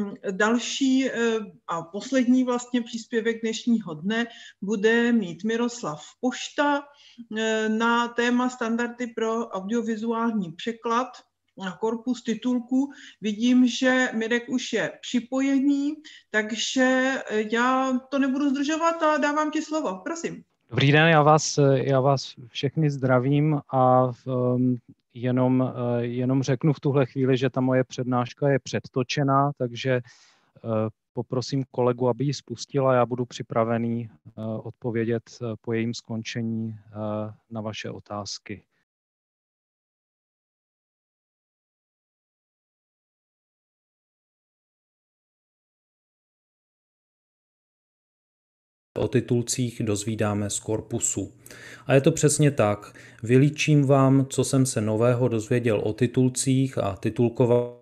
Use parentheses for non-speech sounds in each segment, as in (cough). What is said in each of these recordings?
Hm, další eh, a poslední vlastně příspěvek dnešního dne bude mít Miroslav Pošta eh, na téma standardy pro audiovizuální překlad na korpus titulku. Vidím, že Mirek už je připojený, takže eh, já to nebudu zdržovat a dávám ti slovo. Prosím. Dobrý den, já vás, já vás všechny zdravím a ehm, jenom, eh, jenom řeknu v tuhle chvíli, že ta moje přednáška je předtočená, takže eh, poprosím kolegu, aby ji spustila. Já budu připravený eh, odpovědět po jejím skončení na vaše otázky. O titulcích dozvídáme z korpusu. A je to přesně tak. Vylíčím vám, co jsem se nového dozvěděl o titulcích a titulkovacím.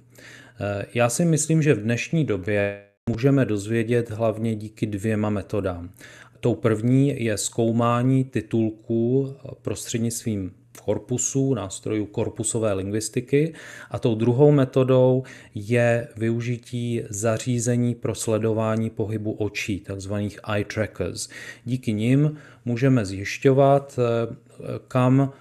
Eh, já si myslím, že v dnešní době můžeme dozvědět hlavně díky dvěma metodám. Tou první je zkoumání titulků prostřednictvím v korpusu, nástrojů korpusové lingvistiky. A tou druhou metodou je využití zařízení pro sledování pohybu očí, takzvaných eye trackers. Díky nim můžeme zjišťovat, eh, kam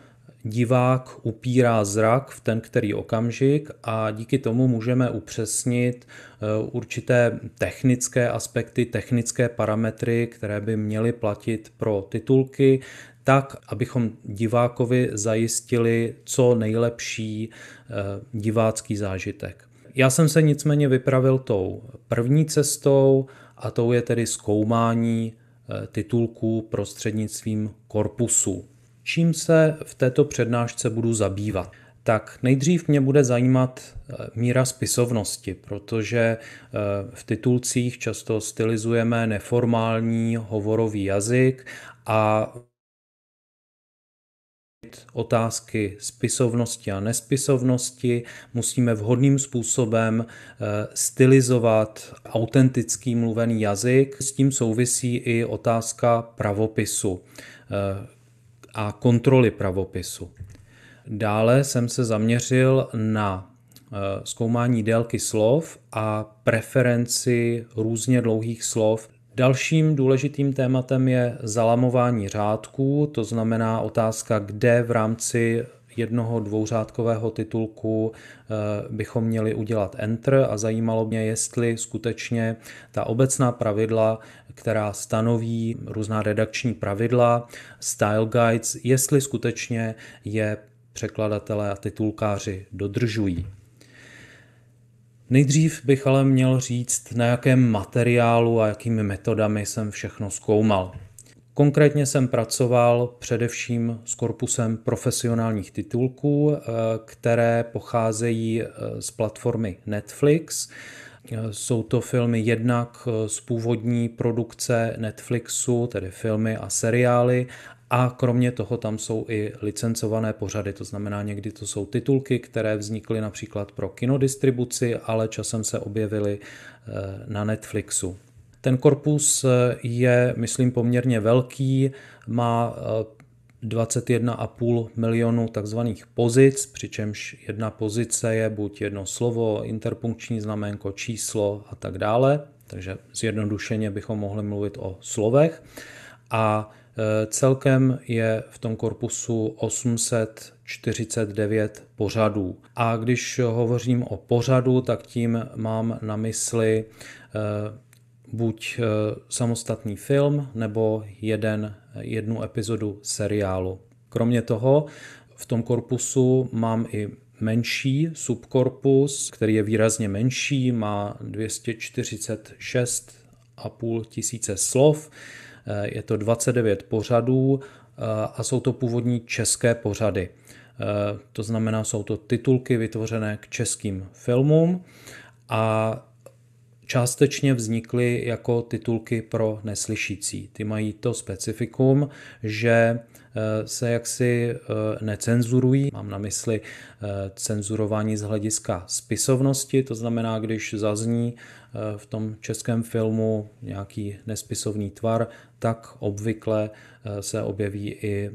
divák upírá zrak v ten který okamžik a díky tomu můžeme upřesnit eh, určité technické aspekty, technické parametry, které by měly platit pro titulky tak, abychom divákovi zajistili co nejlepší eh, divácký zážitek. Já jsem se nicméně vypravil tou první cestou a tou je tedy zkoumání eh, titulků prostřednictvím korpusu. Čím se v této přednášce budu zabývat? Tak nejdřív mě bude zajímat eh, míra spisovnosti, protože v titulcích často stylizujeme neformální hovorový jazyk a otázky spisovnosti a nespisovnosti, musíme vhodným způsobem eh, stylizovat autentický mluvený jazyk. S tím souvisí i otázka pravopisu eh, a kontroly pravopisu. Dále jsem se zaměřil na eh, zkoumání délky slov a preferenci různě dlouhých slov. Dalším důležitým tématem je zalamování řádků, to znamená otázka, kde v rámci jednoho dvouřádkového titulku eh, bychom měli udělat enter a zajímalo mě, jestli skutečně ta obecná pravidla, která stanoví různá redakční pravidla, style guides, jestli skutečně je překladatelé a titulkáři dodržují. Nejdřív bych ale měl říct, na jakém materiálu a jakými metodami jsem všechno zkoumal. Konkrétně jsem pracoval především s korpusem profesionálních titulků, eh, které pocházejí eh, z platformy Netflix. Eh, jsou to filmy jednak z původní produkce Netflixu, tedy filmy a seriály, a kromě toho tam jsou i licencované pořady, to znamená někdy to jsou titulky, které vznikly například pro kinodistribuci, ale časem se objevily eh, na Netflixu. Ten korpus eh, je, myslím, poměrně velký, má 21,5 eh, milionu takzvaných pozic, přičemž jedna pozice je buď jedno slovo, interpunkční znamenko, číslo a tak dále. Takže zjednodušeně bychom mohli mluvit o slovech. A Eh, celkem je v tom korpusu 849 pořadů. A když hovořím o pořadu, tak tím mám na mysli eh, buď eh, samostatný film nebo jeden, jednu epizodu seriálu. Kromě toho v tom korpusu mám i menší subkorpus, který je výrazně menší, má 246 a půl tisíce slov Eh, je to 29 pořadů eh, a jsou to původní české pořady. Eh, to znamená, jsou to titulky vytvořené k českým filmům a částečně vznikly jako titulky pro neslyšící. Ty mají to specifikum, že eh, se jaksi eh, necenzurují. Mám na mysli eh, cenzurování z hlediska spisovnosti, to znamená, když zazní v tom českém filmu nějaký nespisovný tvar, tak obvykle se objeví i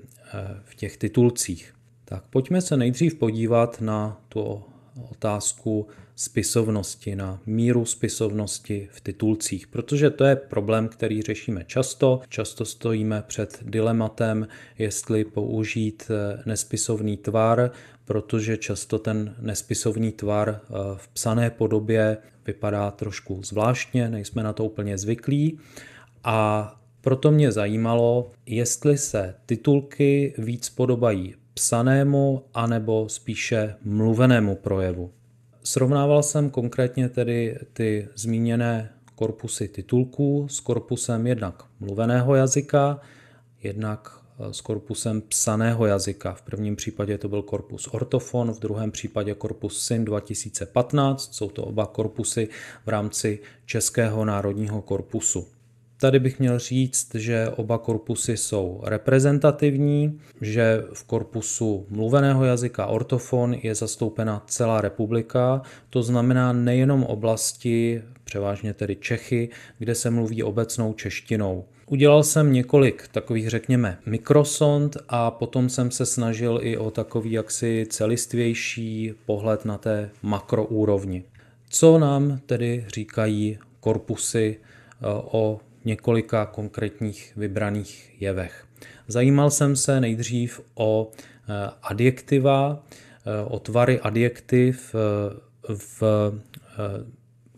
v těch titulcích. Tak pojďme se nejdřív podívat na tu otázku spisovnosti, na míru spisovnosti v titulcích, protože to je problém, který řešíme často. Často stojíme před dilematem, jestli použít eh, nespisovný tvar, protože často ten nespisovný tvar eh, v psané podobě vypadá trošku zvláštně, nejsme na to úplně zvyklí. A proto mě zajímalo, jestli se titulky víc podobají psanému anebo spíše mluvenému projevu. Srovnával jsem konkrétně tedy ty zmíněné korpusy titulků s korpusem jednak mluveného jazyka, jednak eh, s korpusem psaného jazyka. V prvním případě to byl korpus Ortofon, v druhém případě korpus Syn 2015. Jsou to oba korpusy v rámci Českého národního korpusu. Tady bych měl říct, že oba korpusy jsou reprezentativní, že v korpusu mluveného jazyka ortofon je zastoupena celá republika, to znamená nejenom oblasti, převážně tedy Čechy, kde se mluví obecnou češtinou. Udělal jsem několik takových, řekněme, mikrosond a potom jsem se snažil i o takový jaksi celistvější pohled na té makroúrovni. Co nám tedy říkají korpusy eh, o několika konkrétních vybraných jevech. Zajímal jsem se nejdřív o eh, adjektiva, eh, o tvary adjektiv eh, v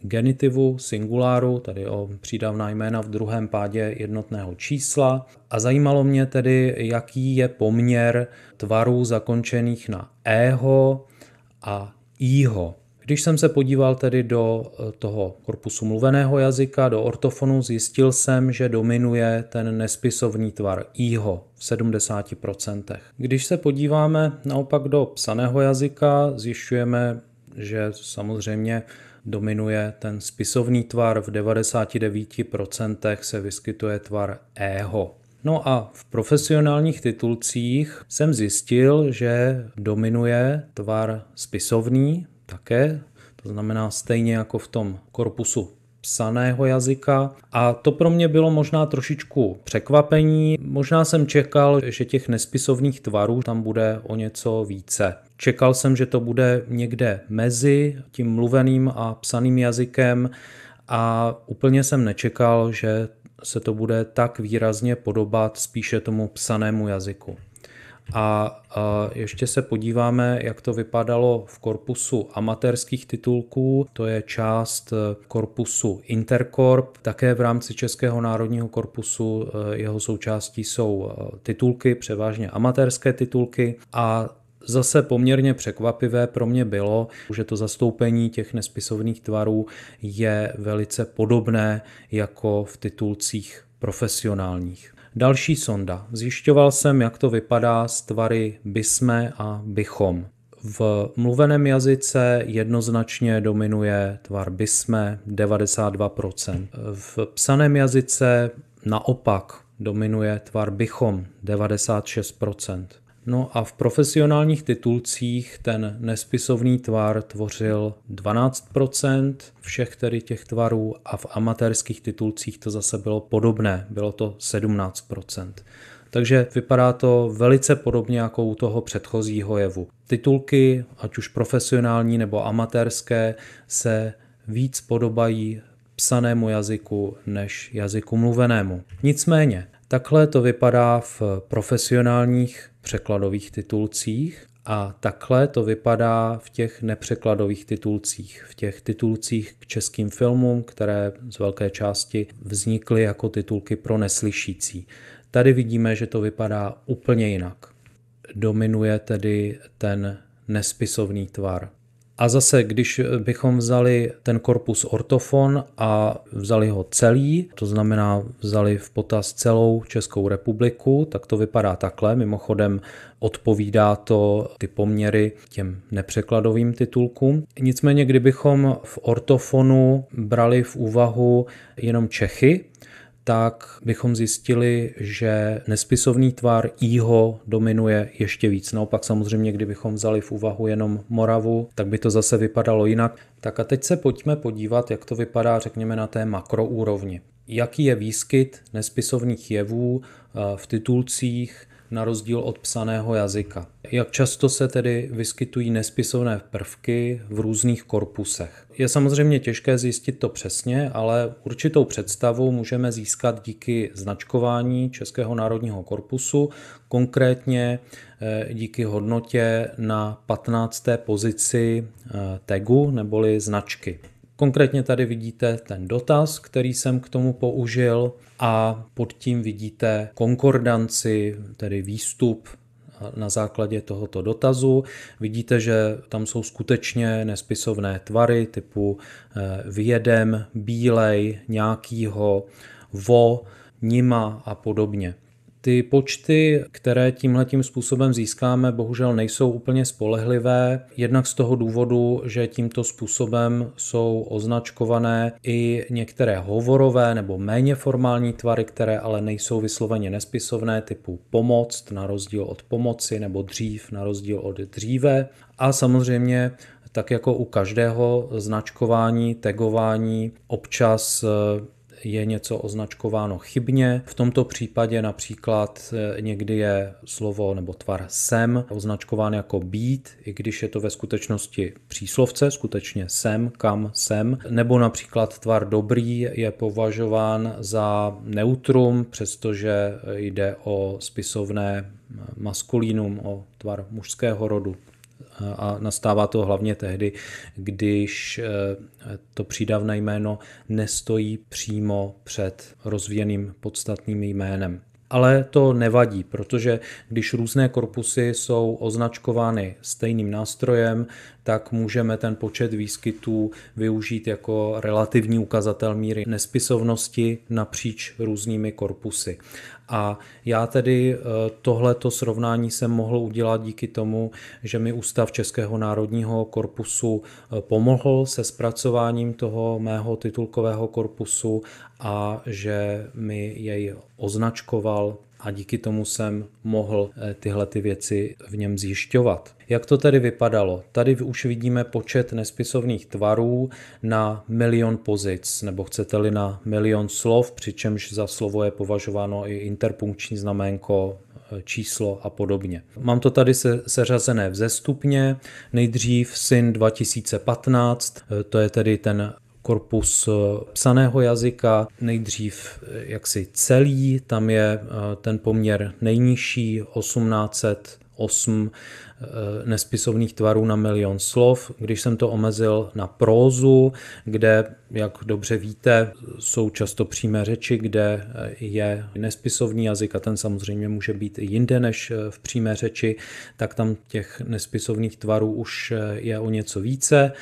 genitivu, singuláru, tedy o přídavná jména v druhém pádě jednotného čísla. A zajímalo mě tedy, jaký je poměr tvarů zakončených na ého a ího. Když jsem se podíval tedy do eh, toho korpusu mluveného jazyka, do ortofonu, zjistil jsem, že dominuje ten nespisovný tvar iho v 70%. Když se podíváme naopak do psaného jazyka, zjišťujeme, že samozřejmě dominuje ten spisovný tvar, v 99% se vyskytuje tvar eho. No a v profesionálních titulcích jsem zjistil, že dominuje tvar spisovný také, to znamená stejně jako v tom korpusu psaného jazyka a to pro mě bylo možná trošičku překvapení. Možná jsem čekal, že těch nespisovných tvarů tam bude o něco více. Čekal jsem, že to bude někde mezi tím mluveným a psaným jazykem a úplně jsem nečekal, že se to bude tak výrazně podobat spíše tomu psanému jazyku. A, ještě se podíváme, jak to vypadalo v korpusu amatérských titulků. To je část e, korpusu Intercorp. Také v rámci Českého národního korpusu e, jeho součástí jsou e, titulky, převážně amatérské titulky. A Zase poměrně překvapivé pro mě bylo, že to zastoupení těch nespisovných tvarů je velice podobné jako v titulcích profesionálních. Další sonda. Zjišťoval jsem, jak to vypadá s tvary bysme a bychom. V mluveném jazyce jednoznačně dominuje tvar bysme 92%. V psaném jazyce naopak dominuje tvar bychom 96%. No a v profesionálních titulcích ten nespisovný tvar tvořil 12% všech tedy těch tvarů a v amatérských titulcích to zase bylo podobné, bylo to 17%. Takže vypadá to velice podobně jako u toho předchozího jevu. Titulky, ať už profesionální nebo amatérské, se víc podobají psanému jazyku než jazyku mluvenému. Nicméně, Takhle to vypadá v profesionálních překladových titulcích a takhle to vypadá v těch nepřekladových titulcích, v těch titulcích k českým filmům, které z velké části vznikly jako titulky pro neslyšící. Tady vidíme, že to vypadá úplně jinak. Dominuje tedy ten nespisovný tvar. A zase, když bychom vzali ten korpus ortofon a vzali ho celý, to znamená vzali v potaz celou Českou republiku, tak to vypadá takhle. Mimochodem odpovídá to ty poměry těm nepřekladovým titulkům. Nicméně, kdybychom v ortofonu brali v úvahu jenom Čechy, tak bychom zjistili, že nespisovný tvar Iho dominuje ještě víc. Naopak samozřejmě, kdybychom vzali v úvahu jenom Moravu, tak by to zase vypadalo jinak. Tak a teď se pojďme podívat, jak to vypadá, řekněme, na té makroúrovni. Jaký je výskyt nespisovných jevů eh, v titulcích, na rozdíl od psaného jazyka. Jak často se tedy vyskytují nespisovné prvky v různých korpusech? Je samozřejmě těžké zjistit to přesně, ale určitou představu můžeme získat díky značkování Českého národního korpusu, konkrétně eh, díky hodnotě na 15. pozici eh, tagu neboli značky. Konkrétně tady vidíte ten dotaz, který jsem k tomu použil a pod tím vidíte konkordanci, tedy výstup na základě tohoto dotazu. Vidíte, že tam jsou skutečně nespisovné tvary typu eh, vědem, bílej, nějakýho, vo, nima a podobně. Ty počty, které tímhle tím způsobem získáme, bohužel nejsou úplně spolehlivé, jednak z toho důvodu, že tímto způsobem jsou označkované i některé hovorové nebo méně formální tvary, které ale nejsou vysloveně nespisovné, typu pomoc na rozdíl od pomoci nebo dřív na rozdíl od dříve. A samozřejmě tak jako u každého značkování, tagování, občas je něco označkováno chybně. V tomto případě například eh, někdy je slovo nebo tvar sem označkován jako být, i když je to ve skutečnosti příslovce, skutečně sem, kam sem, nebo například tvar dobrý je považován za neutrum, přestože jde o spisovné eh, maskulínum, o tvar mužského rodu a nastává to hlavně tehdy, když eh, to přídavné jméno nestojí přímo před rozvíjeným podstatným jménem. Ale to nevadí, protože když různé korpusy jsou označkovány stejným nástrojem, tak můžeme ten počet výskytů využít jako relativní ukazatel míry nespisovnosti napříč různými korpusy. A já tedy eh, tohleto srovnání jsem mohl udělat díky tomu, že mi Ústav Českého národního korpusu eh, pomohl se zpracováním toho mého titulkového korpusu a že mi jej označkoval a díky tomu jsem mohl eh, tyhle ty věci v něm zjišťovat. Jak to tedy vypadalo? Tady už vidíme počet nespisovných tvarů na milion pozic, nebo chcete-li na milion slov, přičemž za slovo je považováno i interpunkční znaménko, eh, číslo a podobně. Mám to tady se, seřazené vzestupně. Nejdřív syn 2015, eh, to je tedy ten korpus eh, psaného jazyka, nejdřív eh, jaksi celý, tam je eh, ten poměr nejnižší 1808 nespisovných tvarů na milion slov. Když jsem to omezil na prózu, kde, jak dobře víte, jsou často přímé řeči, kde je nespisovní jazyk a ten samozřejmě může být jinde než v přímé řeči, tak tam těch nespisovných tvarů už je o něco více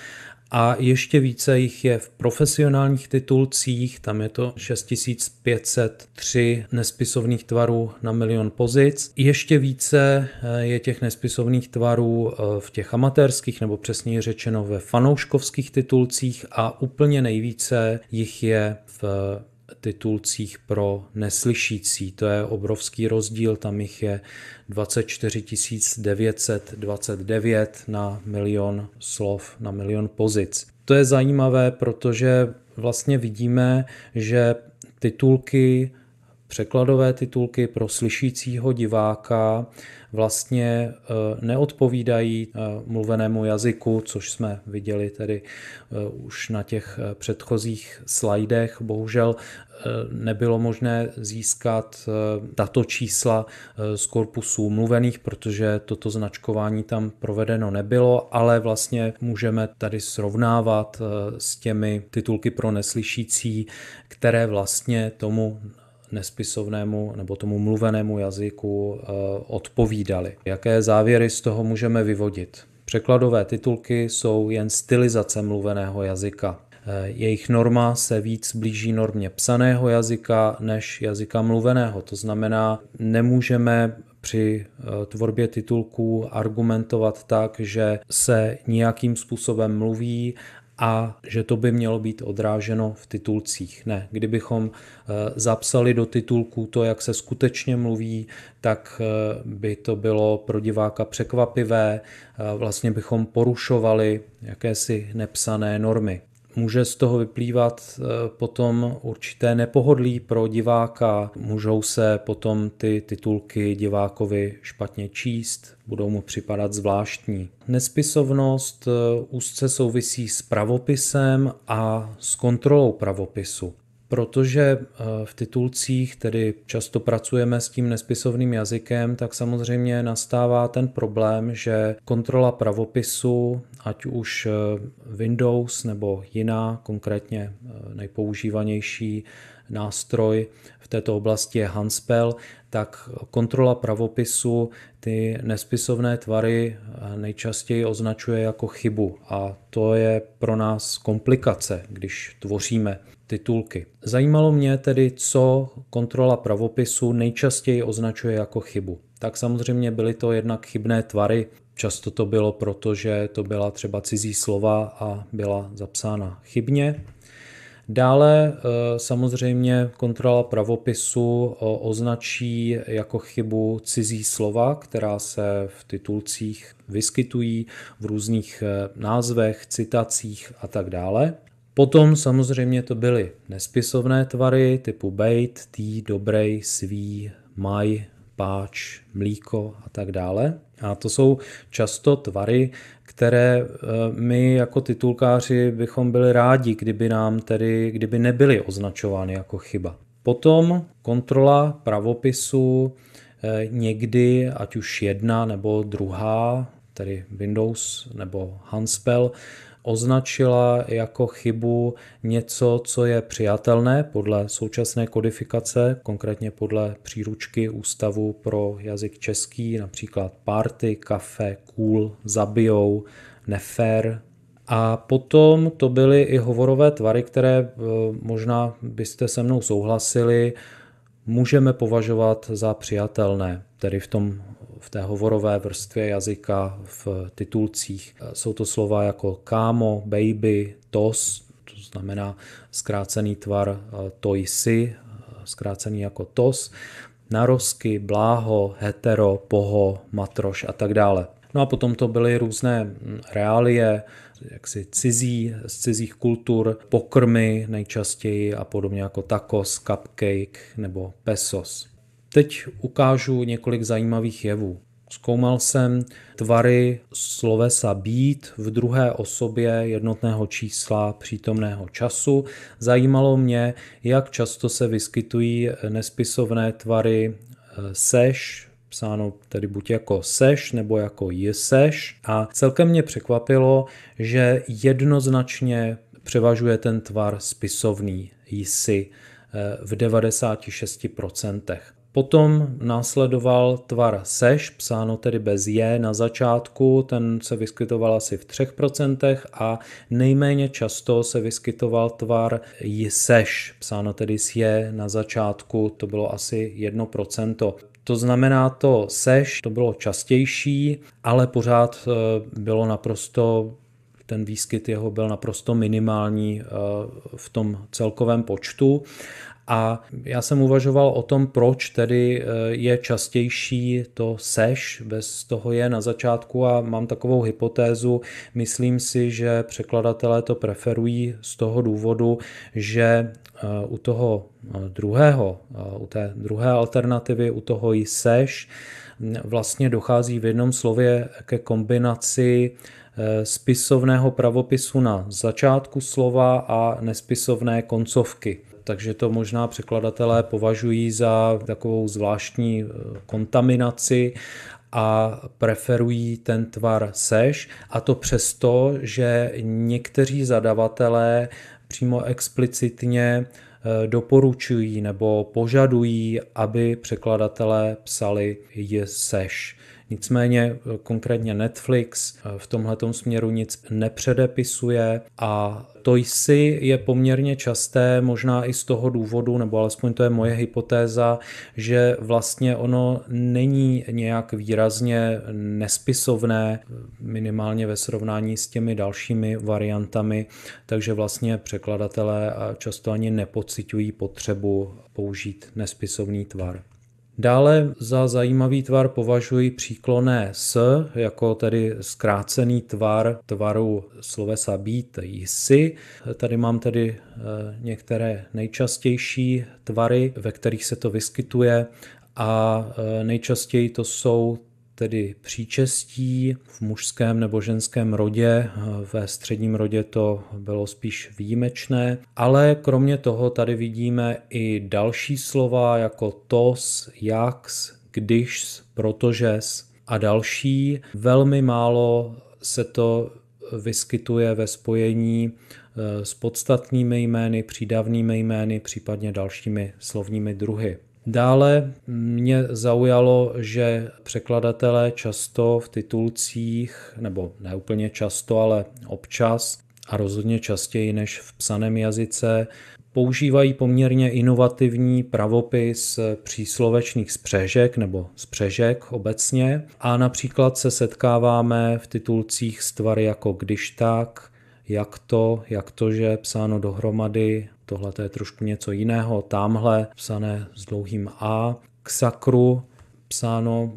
a ještě více jich je v profesionálních titulcích, tam je to 6503 nespisovných tvarů na milion pozic. Ještě více eh, je těch nespisovných tvarů eh, v těch amatérských nebo přesněji řečeno ve fanouškovských titulcích a úplně nejvíce jich je v titulcích pro neslyšící. To je obrovský rozdíl, tam jich je 24 929 na milion slov, na milion pozic. To je zajímavé, protože vlastně vidíme, že titulky překladové titulky pro slyšícího diváka vlastně e, neodpovídají e, mluvenému jazyku, což jsme viděli tedy e, už na těch předchozích slajdech. Bohužel nebylo možné získat tato čísla z korpusů mluvených, protože toto značkování tam provedeno nebylo, ale vlastně můžeme tady srovnávat s těmi titulky pro neslyšící, které vlastně tomu nespisovnému nebo tomu mluvenému jazyku eh, odpovídali. Jaké závěry z toho můžeme vyvodit? Překladové titulky jsou jen stylizace mluveného jazyka. Eh, jejich norma se víc blíží normě psaného jazyka než jazyka mluveného. To znamená, nemůžeme při eh, tvorbě titulků argumentovat tak, že se nějakým způsobem mluví a že to by mělo být odráženo v titulcích. Ne, kdybychom eh, zapsali do titulků to, jak se skutečně mluví, tak eh, by to bylo pro diváka překvapivé, eh, vlastně bychom porušovali jakési nepsané normy. Může z toho vyplývat eh, potom určité nepohodlí pro diváka, můžou se potom ty titulky divákovi špatně číst, budou mu připadat zvláštní. Nespisovnost eh, úzce souvisí s pravopisem a s kontrolou pravopisu. Protože eh, v titulcích tedy často pracujeme s tím nespisovným jazykem, tak samozřejmě nastává ten problém, že kontrola pravopisu, ať už eh, Windows nebo jiná, konkrétně eh, nejpoužívanější nástroj v této oblasti je Hanspel, tak kontrola pravopisu ty nespisovné tvary nejčastěji označuje jako chybu a to je pro nás komplikace, když tvoříme titulky. Zajímalo mě tedy, co kontrola pravopisu nejčastěji označuje jako chybu. Tak samozřejmě byly to jednak chybné tvary, často to bylo proto, že to byla třeba cizí slova a byla zapsána chybně. Dále eh, samozřejmě kontrola pravopisu eh, označí jako chybu cizí slova, která se v titulcích vyskytují v různých eh, názvech, citacích a tak dále. Potom samozřejmě to byly nespisovné tvary typu bejt, tý, dobrej, sví, maj, páč, mlíko a tak dále. A to jsou často tvary, které eh, my jako titulkáři bychom byli rádi, kdyby nám tedy, kdyby nebyly označovány jako chyba. Potom kontrola pravopisu eh, někdy, ať už jedna nebo druhá, tedy Windows nebo Hanspel, označila jako chybu něco, co je přijatelné podle současné kodifikace, konkrétně podle příručky Ústavu pro jazyk český, například party, kafe, cool, zabijou, nefér, a potom to byly i hovorové tvary, které e, možná byste se mnou souhlasili, můžeme považovat za přijatelné, tedy v tom v té hovorové vrstvě jazyka, v titulcích. Jsou to slova jako kámo, baby, tos, to znamená zkrácený tvar to jsi, zkrácený jako tos, narosky, bláho, hetero, poho, matroš a tak dále. No a potom to byly různé mm, reálie, jaksi cizí, z cizích kultur, pokrmy nejčastěji a podobně jako tacos, cupcake nebo pesos. Teď ukážu několik zajímavých jevů. Zkoumal jsem tvary slovesa být v druhé osobě jednotného čísla přítomného času. Zajímalo mě, jak často se vyskytují nespisovné tvary eh, seš, psáno tedy buď jako seš nebo jako jseš. A celkem mě překvapilo, že jednoznačně převažuje ten tvar spisovný jsi eh, v 96%. Potom následoval tvar seš, psáno tedy bez je na začátku, ten se vyskytoval asi v 3% a nejméně často se vyskytoval tvar seš, psáno tedy s je na začátku, to bylo asi 1%. To znamená to seš, to bylo častější, ale pořád eh, bylo naprosto ten výskyt jeho byl naprosto minimální eh, v tom celkovém počtu a já jsem uvažoval o tom, proč tedy eh, je častější to seš, bez toho je na začátku a mám takovou hypotézu. Myslím si, že překladatelé to preferují z toho důvodu, že eh, u toho eh, druhého, u té druhé alternativy, u toho i seš vlastně dochází v jednom slově ke kombinaci spisovného pravopisu na začátku slova a nespisovné koncovky takže to možná překladatelé považují za takovou zvláštní eh, kontaminaci a preferují ten tvar seš a to přesto, že někteří zadavatelé přímo explicitně eh, doporučují nebo požadují, aby překladatelé psali je seš. Nicméně eh, konkrétně Netflix eh, v tomhle směru nic nepředepisuje a to jsi je poměrně časté, možná i z toho důvodu, nebo alespoň to je moje hypotéza, že vlastně ono není nějak výrazně nespisovné, minimálně ve srovnání s těmi dalšími variantami, takže vlastně překladatelé často ani nepocitují potřebu použít nespisovný tvar. Dále za zajímavý tvar považuji příkloné s, jako tedy zkrácený tvar tvaru slovesa být jsi. Tady mám tedy eh, některé nejčastější tvary, ve kterých se to vyskytuje a eh, nejčastěji to jsou tedy příčestí v mužském nebo ženském rodě. Ve středním rodě to bylo spíš výjimečné, ale kromě toho tady vidíme i další slova jako tos, jaks, když, protože a další. Velmi málo se to vyskytuje ve spojení eh, s podstatnými jmény, přídavnými jmény, případně dalšími slovními druhy. Dále mě zaujalo, že překladatelé často v titulcích, nebo ne úplně často, ale občas a rozhodně častěji než v psaném jazyce, používají poměrně inovativní pravopis příslovečných spřežek nebo spřežek obecně a například se setkáváme v titulcích s tvary jako když tak, jak to, jak to, že psáno dohromady, tohle je trošku něco jiného, tamhle psané s dlouhým A, k sakru psáno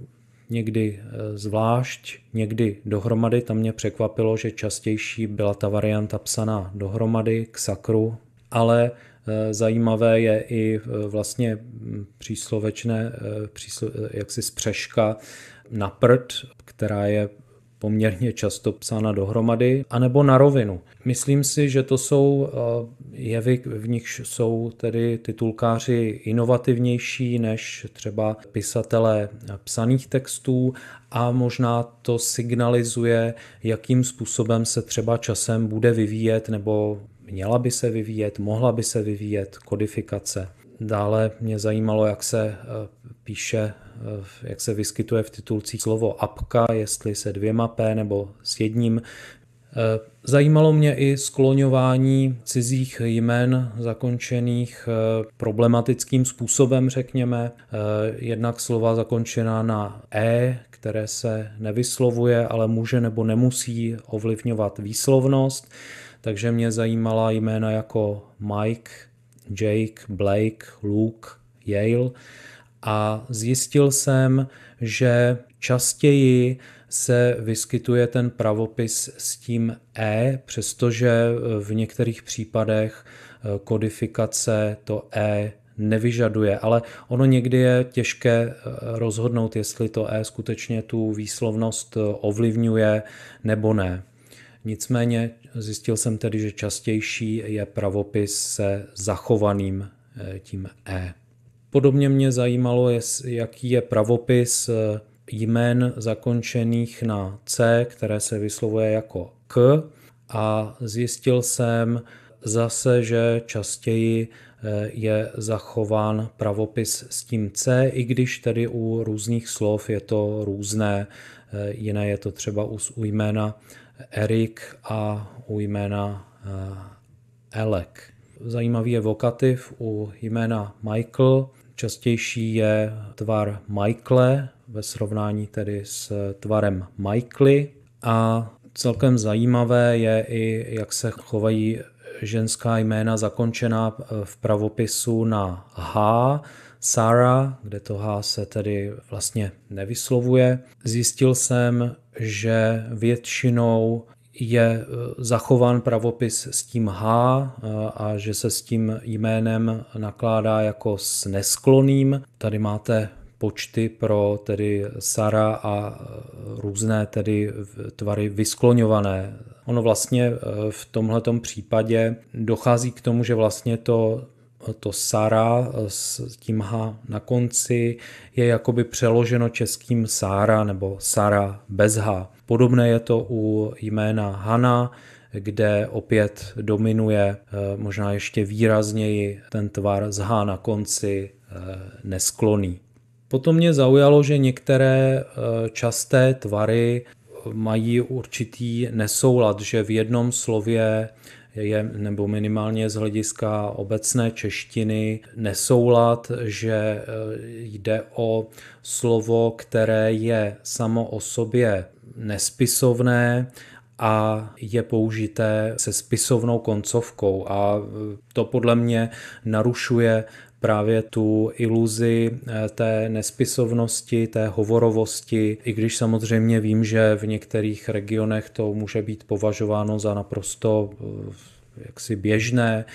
někdy e, zvlášť, někdy dohromady. Tam mě překvapilo, že častější byla ta varianta psaná dohromady k sakru, ale e, zajímavé je i e, vlastně příslovečné, příslo, jaksi přeška na prd, která je poměrně často psána dohromady, anebo na rovinu. Myslím si, že to jsou eh, jevy, v nichž jsou tedy titulkáři inovativnější než třeba pisatelé psaných textů a možná to signalizuje, jakým způsobem se třeba časem bude vyvíjet nebo měla by se vyvíjet, mohla by se vyvíjet kodifikace. Dále mě zajímalo, jak se eh, píše Eh, jak se vyskytuje v titulcích slovo apka, jestli se dvěma P nebo s jedním. Eh, zajímalo mě i skloňování cizích jmen zakončených eh, problematickým způsobem, řekněme. Jednak slova zakončená na E, které se nevyslovuje, ale může nebo nemusí ovlivňovat výslovnost. Takže mě zajímala jména jako Mike, Jake, Blake, Luke, Yale a zjistil jsem, že častěji se vyskytuje ten pravopis s tím E, přestože e, v některých případech e, kodifikace to E nevyžaduje, ale ono někdy je těžké e, rozhodnout, jestli to E skutečně tu výslovnost ovlivňuje nebo ne. Nicméně zjistil jsem tedy, že častější je pravopis se zachovaným tím E. Podobně mě zajímalo, jaký je pravopis eh, jmen zakončených na C, které se vyslovuje jako K a zjistil jsem zase, že častěji eh, je zachován pravopis s tím C, i když tedy u různých slov je to různé. Eh, jiné je to třeba u jména Erik a u jména Elek. Zajímavý je vokativ u jména Michael, Častější je tvar Michaele ve srovnání tedy s tvarem Michaely a celkem zajímavé je i, jak se chovají ženská jména zakončená v pravopisu na H, Sara, kde to H se tedy vlastně nevyslovuje. Zjistil jsem, že většinou je eh, zachován pravopis s tím H eh, a že se s tím jménem nakládá jako s neskloným. Tady máte počty pro tedy Sara a eh, různé tedy tvary vyskloňované. Ono vlastně v tomhletom případě dochází k tomu, že vlastně to to Sara s tím H na konci je jakoby přeloženo českým Sára nebo Sara bez H. Podobné je to u jména Hana, kde opět dominuje eh, možná ještě výrazněji ten tvar z H na konci eh, neskloný. Potom mě zaujalo, že některé eh, časté tvary mají určitý nesoulad, že v jednom slově je, nebo minimálně z hlediska obecné češtiny, nesoulad, že jde o slovo, které je samo o sobě nespisovné a je použité se spisovnou koncovkou a e, to podle mě narušuje právě tu iluzi e, té nespisovnosti, té hovorovosti, i když samozřejmě vím, že v některých regionech to může být považováno za naprosto e, jaksi běžné,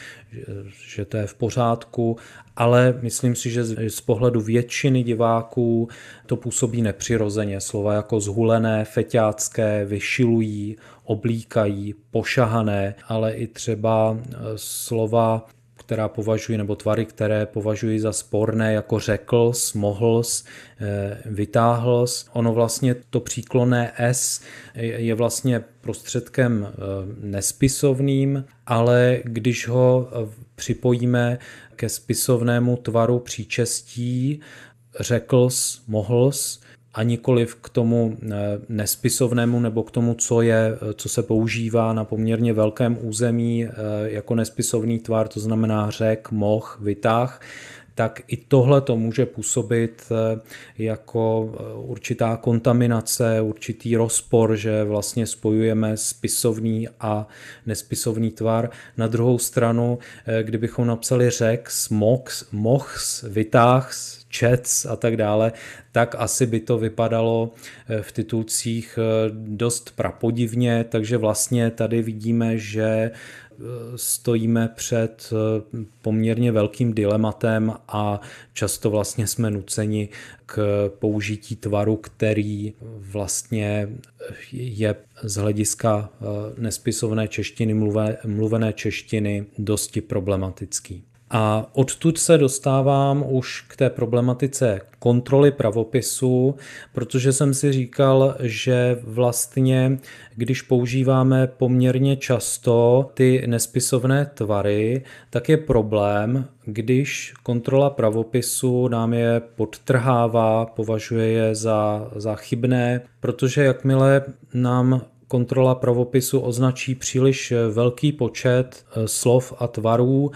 že to je v pořádku, ale myslím si, že z pohledu většiny diváků to působí nepřirozeně. Slova jako zhulené, feťácké, vyšilují, oblíkají, pošahané, ale i třeba e, slova která považuji, nebo tvary, které považuji za sporné, jako řekl, smohl, e, vytáhl. Ono vlastně to příklonné S je vlastně prostředkem e, nespisovným, ale když ho připojíme ke spisovnému tvaru příčestí, řekls, mohls, a nikoliv k tomu eh, nespisovnému nebo k tomu, co, je, eh, co se používá na poměrně velkém území eh, jako nespisovný tvar, to znamená řek, moh, vytah, tak i tohle to může působit eh, jako eh, určitá kontaminace, určitý rozpor, že vlastně spojujeme spisovný a nespisovný tvar. Na druhou stranu, eh, kdybychom napsali řex, mox, mochs, vytáhs, čec a tak dále, tak asi by to vypadalo v titulcích dost prapodivně, takže vlastně tady vidíme, že stojíme před eh, poměrně velkým dilematem a často vlastně jsme nuceni k použití tvaru, který vlastně je z hlediska eh, nespisovné češtiny, mluvené češtiny dosti problematický. A odtud se dostávám už k té problematice kontroly pravopisu, protože jsem si říkal, že vlastně, když používáme poměrně často ty nespisovné tvary, tak je problém, když kontrola pravopisu nám je podtrhává, považuje je za, za chybné, protože jakmile nám kontrola pravopisu označí příliš velký počet eh, slov a tvarů,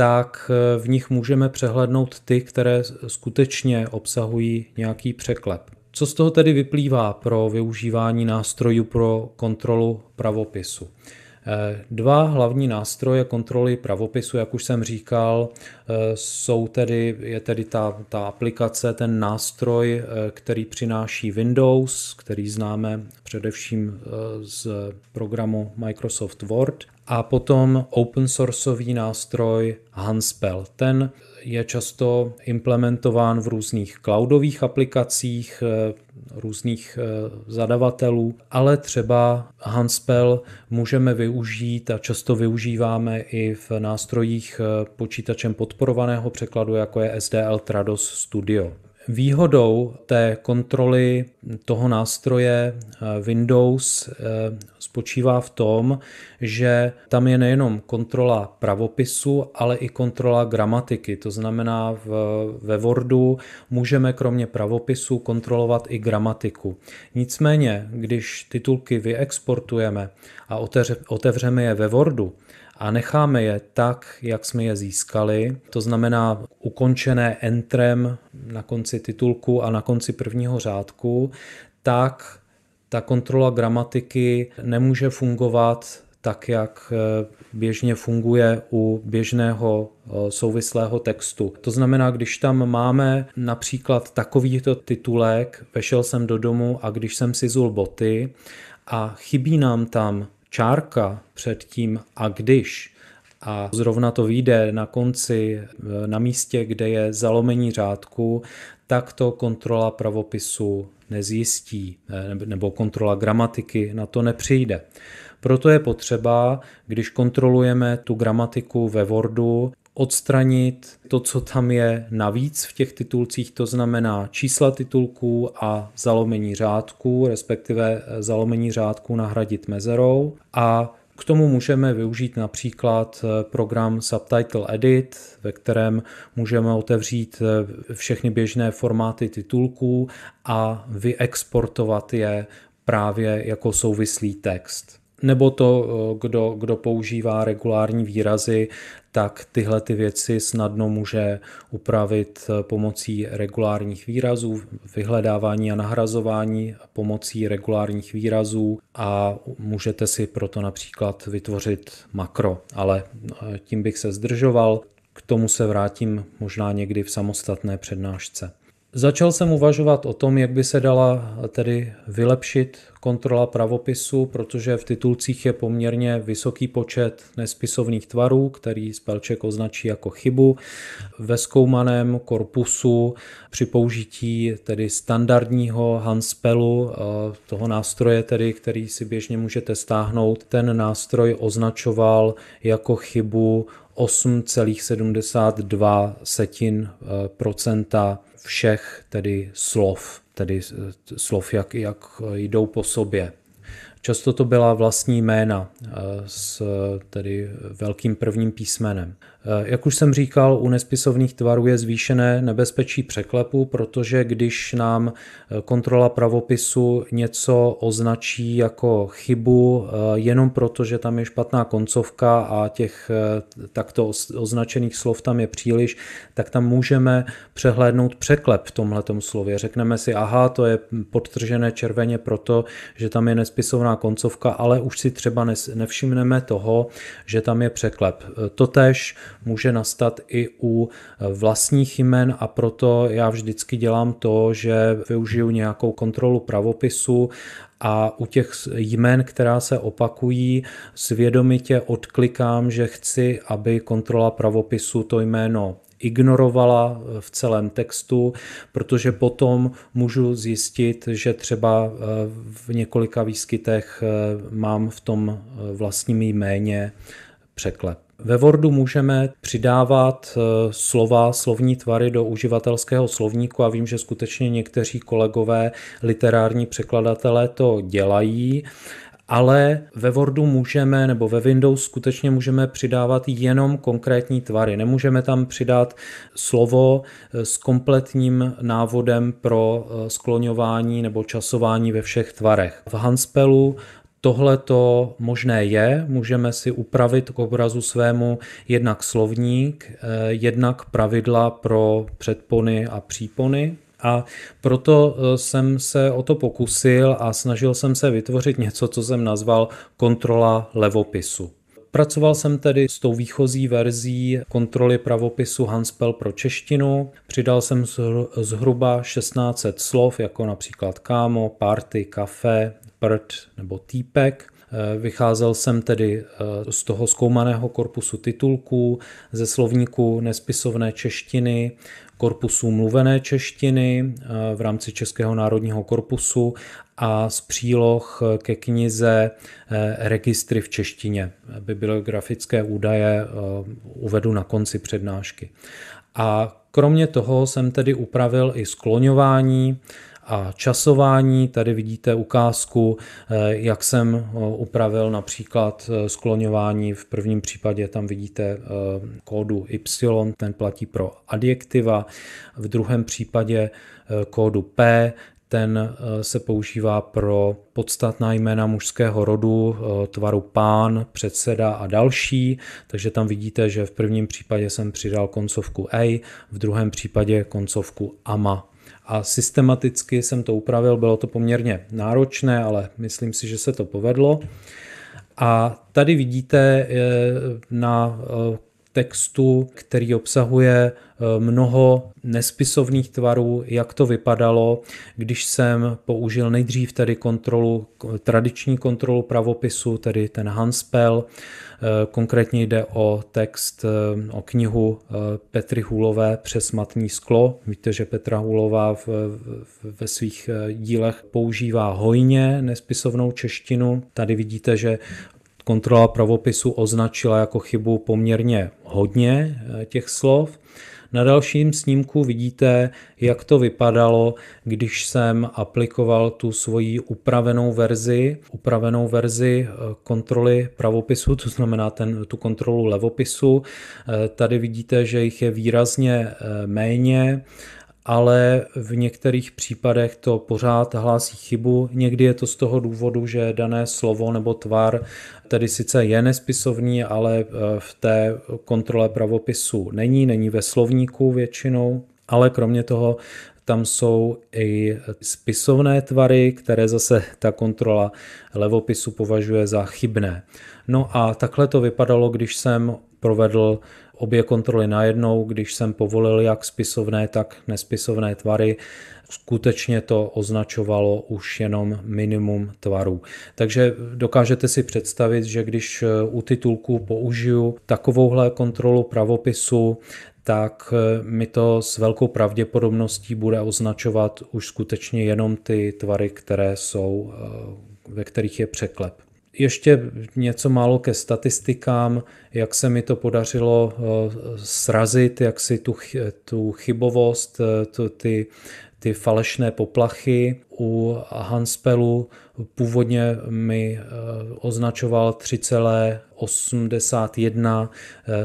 tak eh, v nich můžeme přehlednout ty, které skutečně obsahují nějaký překlep. Co z toho tedy vyplývá pro využívání nástrojů pro kontrolu pravopisu? Eh, dva hlavní nástroje kontroly pravopisu, jak už jsem říkal, eh, jsou tedy, je tedy ta, ta aplikace, ten nástroj, který přináší Windows, který známe především z programu Microsoft Word a potom open sourceový nástroj Hanspell. Ten je často implementován v různých cloudových aplikacích, eh, různých eh, zadavatelů, ale třeba Hanspell můžeme využít a často využíváme i v nástrojích eh, počítačem podporovaného překladu, jako je SDL Trados Studio. Výhodou té kontroly toho nástroje eh, Windows eh, spočívá v tom, že tam je nejenom kontrola pravopisu, ale i kontrola gramatiky. To znamená, v, ve Wordu můžeme kromě pravopisu kontrolovat i gramatiku. Nicméně, když titulky vyexportujeme a otevřeme je ve Wordu, a necháme je tak, jak jsme je získali, to znamená ukončené entrem na konci titulku a na konci prvního řádku, tak ta kontrola gramatiky nemůže fungovat tak, jak eh, běžně funguje u běžného eh, souvislého textu. To znamená, když tam máme například takovýto titulek, vešel jsem do domu a když jsem si zul boty a chybí nám tam čárka před tím a když. A zrovna to vyjde na konci, eh, na místě, kde je zalomení řádku, tak to kontrola pravopisu nezjistí, eh, nebo kontrola gramatiky na to nepřijde. Proto je potřeba, když kontrolujeme tu gramatiku ve Wordu, odstranit to, co tam je navíc v těch titulcích, to znamená čísla titulků a zalomení řádků, respektive eh, zalomení řádků nahradit mezerou a k tomu můžeme využít například eh, program Subtitle Edit, ve kterém můžeme otevřít eh, všechny běžné formáty titulků a vyexportovat je právě jako souvislý text nebo to, eh, kdo, kdo používá regulární výrazy, tak tyhle ty věci snadno může upravit eh, pomocí regulárních výrazů, vyhledávání a nahrazování pomocí regulárních výrazů a můžete si proto například vytvořit makro, ale eh, tím bych se zdržoval. K tomu se vrátím možná někdy v samostatné přednášce. Začal jsem uvažovat o tom, jak by se dala tedy vylepšit kontrola pravopisu, protože v titulcích je poměrně vysoký počet nespisovných tvarů, který spelček označí jako chybu. Ve zkoumaném korpusu při použití tedy standardního Hanspelu, eh, toho nástroje, tedy, který si běžně můžete stáhnout, ten nástroj označoval jako chybu 8,72 setin eh, procenta všech tedy slov, tedy slov, jak, jak jdou po sobě. Často to byla vlastní jména eh, s tedy velkým prvním písmenem. Eh, jak už jsem říkal, u nespisovných tvarů je zvýšené nebezpečí překlepu, protože když nám eh, kontrola pravopisu něco označí jako chybu eh, jenom proto, že tam je špatná koncovka a těch takto označených slov tam je příliš, tak tam můžeme přehlédnout překlep v tomhle slově. Řekneme si, aha, to je podtržené červeně proto, že tam je nespisovná koncovka, ale už si třeba nevšimneme toho, že tam je překlep. Totež může nastat i u vlastních jmen a proto já vždycky dělám to, že využiju nějakou kontrolu pravopisu a u těch jmen, která se opakují, svědomitě odklikám, že chci, aby kontrola pravopisu to jméno ignorovala eh, v celém textu, protože potom můžu zjistit, že třeba eh, v několika výskytech eh, mám v tom vlastním jméně překlep. Ve Wordu můžeme přidávat eh, slova, slovní tvary do uživatelského slovníku a vím, že skutečně někteří kolegové, literární překladatelé to dělají ale ve Wordu můžeme nebo ve Windows skutečně můžeme přidávat jenom konkrétní tvary. Nemůžeme tam přidat slovo eh, s kompletním návodem pro eh, skloňování nebo časování ve všech tvarech. V Hanspelu tohle to možné je, můžeme si upravit k obrazu svému jednak slovník, eh, jednak pravidla pro předpony a přípony, a proto eh, jsem se o to pokusil a snažil jsem se vytvořit něco, co jsem nazval kontrola levopisu. Pracoval jsem tedy s tou výchozí verzí kontroly pravopisu Hanspel pro češtinu. Přidal jsem zhruba 1600 slov, jako například kámo, party, kafe, prd nebo týpek. Eh, vycházel jsem tedy eh, z toho zkoumaného korpusu titulků, ze slovníku nespisovné češtiny, korpusu mluvené češtiny eh, v rámci Českého národního korpusu a z příloh ke knize Registry v češtině. Bibliografické údaje uvedu na konci přednášky. A kromě toho jsem tedy upravil i skloňování, a časování. Tady vidíte ukázku, eh, jak jsem eh, upravil například eh, skloňování. V prvním případě tam vidíte kódu Y, ten platí pro adjektiva. V druhém případě kódu P, ten se používá pro podstatná jména mužského rodu, tvaru pán, předseda a další, takže tam vidíte, že v prvním případě jsem přidal koncovku A, v druhém případě koncovku AMA a systematicky jsem to upravil, bylo to poměrně náročné, ale myslím si, že se to povedlo. A tady vidíte eh, na eh, textu, který obsahuje eh, mnoho nespisovných tvarů, jak to vypadalo, když jsem použil nejdřív tedy kontrolu, tradiční kontrolu pravopisu, tedy ten Hanspel. Eh, konkrétně jde o text, eh, o knihu Petry Hulové Přes matný sklo. Víte, že Petra Hulová v, ve svých dílech používá hojně nespisovnou češtinu. Tady vidíte, že kontrola pravopisu označila jako chybu poměrně hodně eh, těch slov. Na dalším snímku vidíte, jak to vypadalo, když jsem aplikoval tu svoji upravenou verzi, upravenou verzi eh, kontroly pravopisu, (laughs) to znamená ten, tu kontrolu levopisu. Eh, tady vidíte, že jich je výrazně méně ale v některých případech to pořád hlásí chybu. Někdy je to z toho důvodu, že dané slovo nebo tvar tedy sice je nespisovný, ale eh, v té kontrole pravopisu není, není ve slovníku většinou, ale kromě toho tam jsou i spisovné tvary, které zase ta kontrola levopisu považuje za chybné. No a takhle to vypadalo, když jsem provedl obě kontroly najednou, když jsem povolil jak spisovné, tak nespisovné tvary, skutečně to označovalo už jenom minimum tvarů. Takže dokážete si představit, že když eh, u titulku použiju takovouhle kontrolu pravopisu, tak eh, mi to s velkou pravděpodobností bude označovat už skutečně jenom ty tvary, které jsou, eh, ve kterých je překlep ještě něco málo ke statistikám, jak se mi to podařilo eh, srazit, jak si tu, tu chybovost, eh, tu, ty, ty falešné poplachy. U Hanspelu původně mi eh, označoval 3,81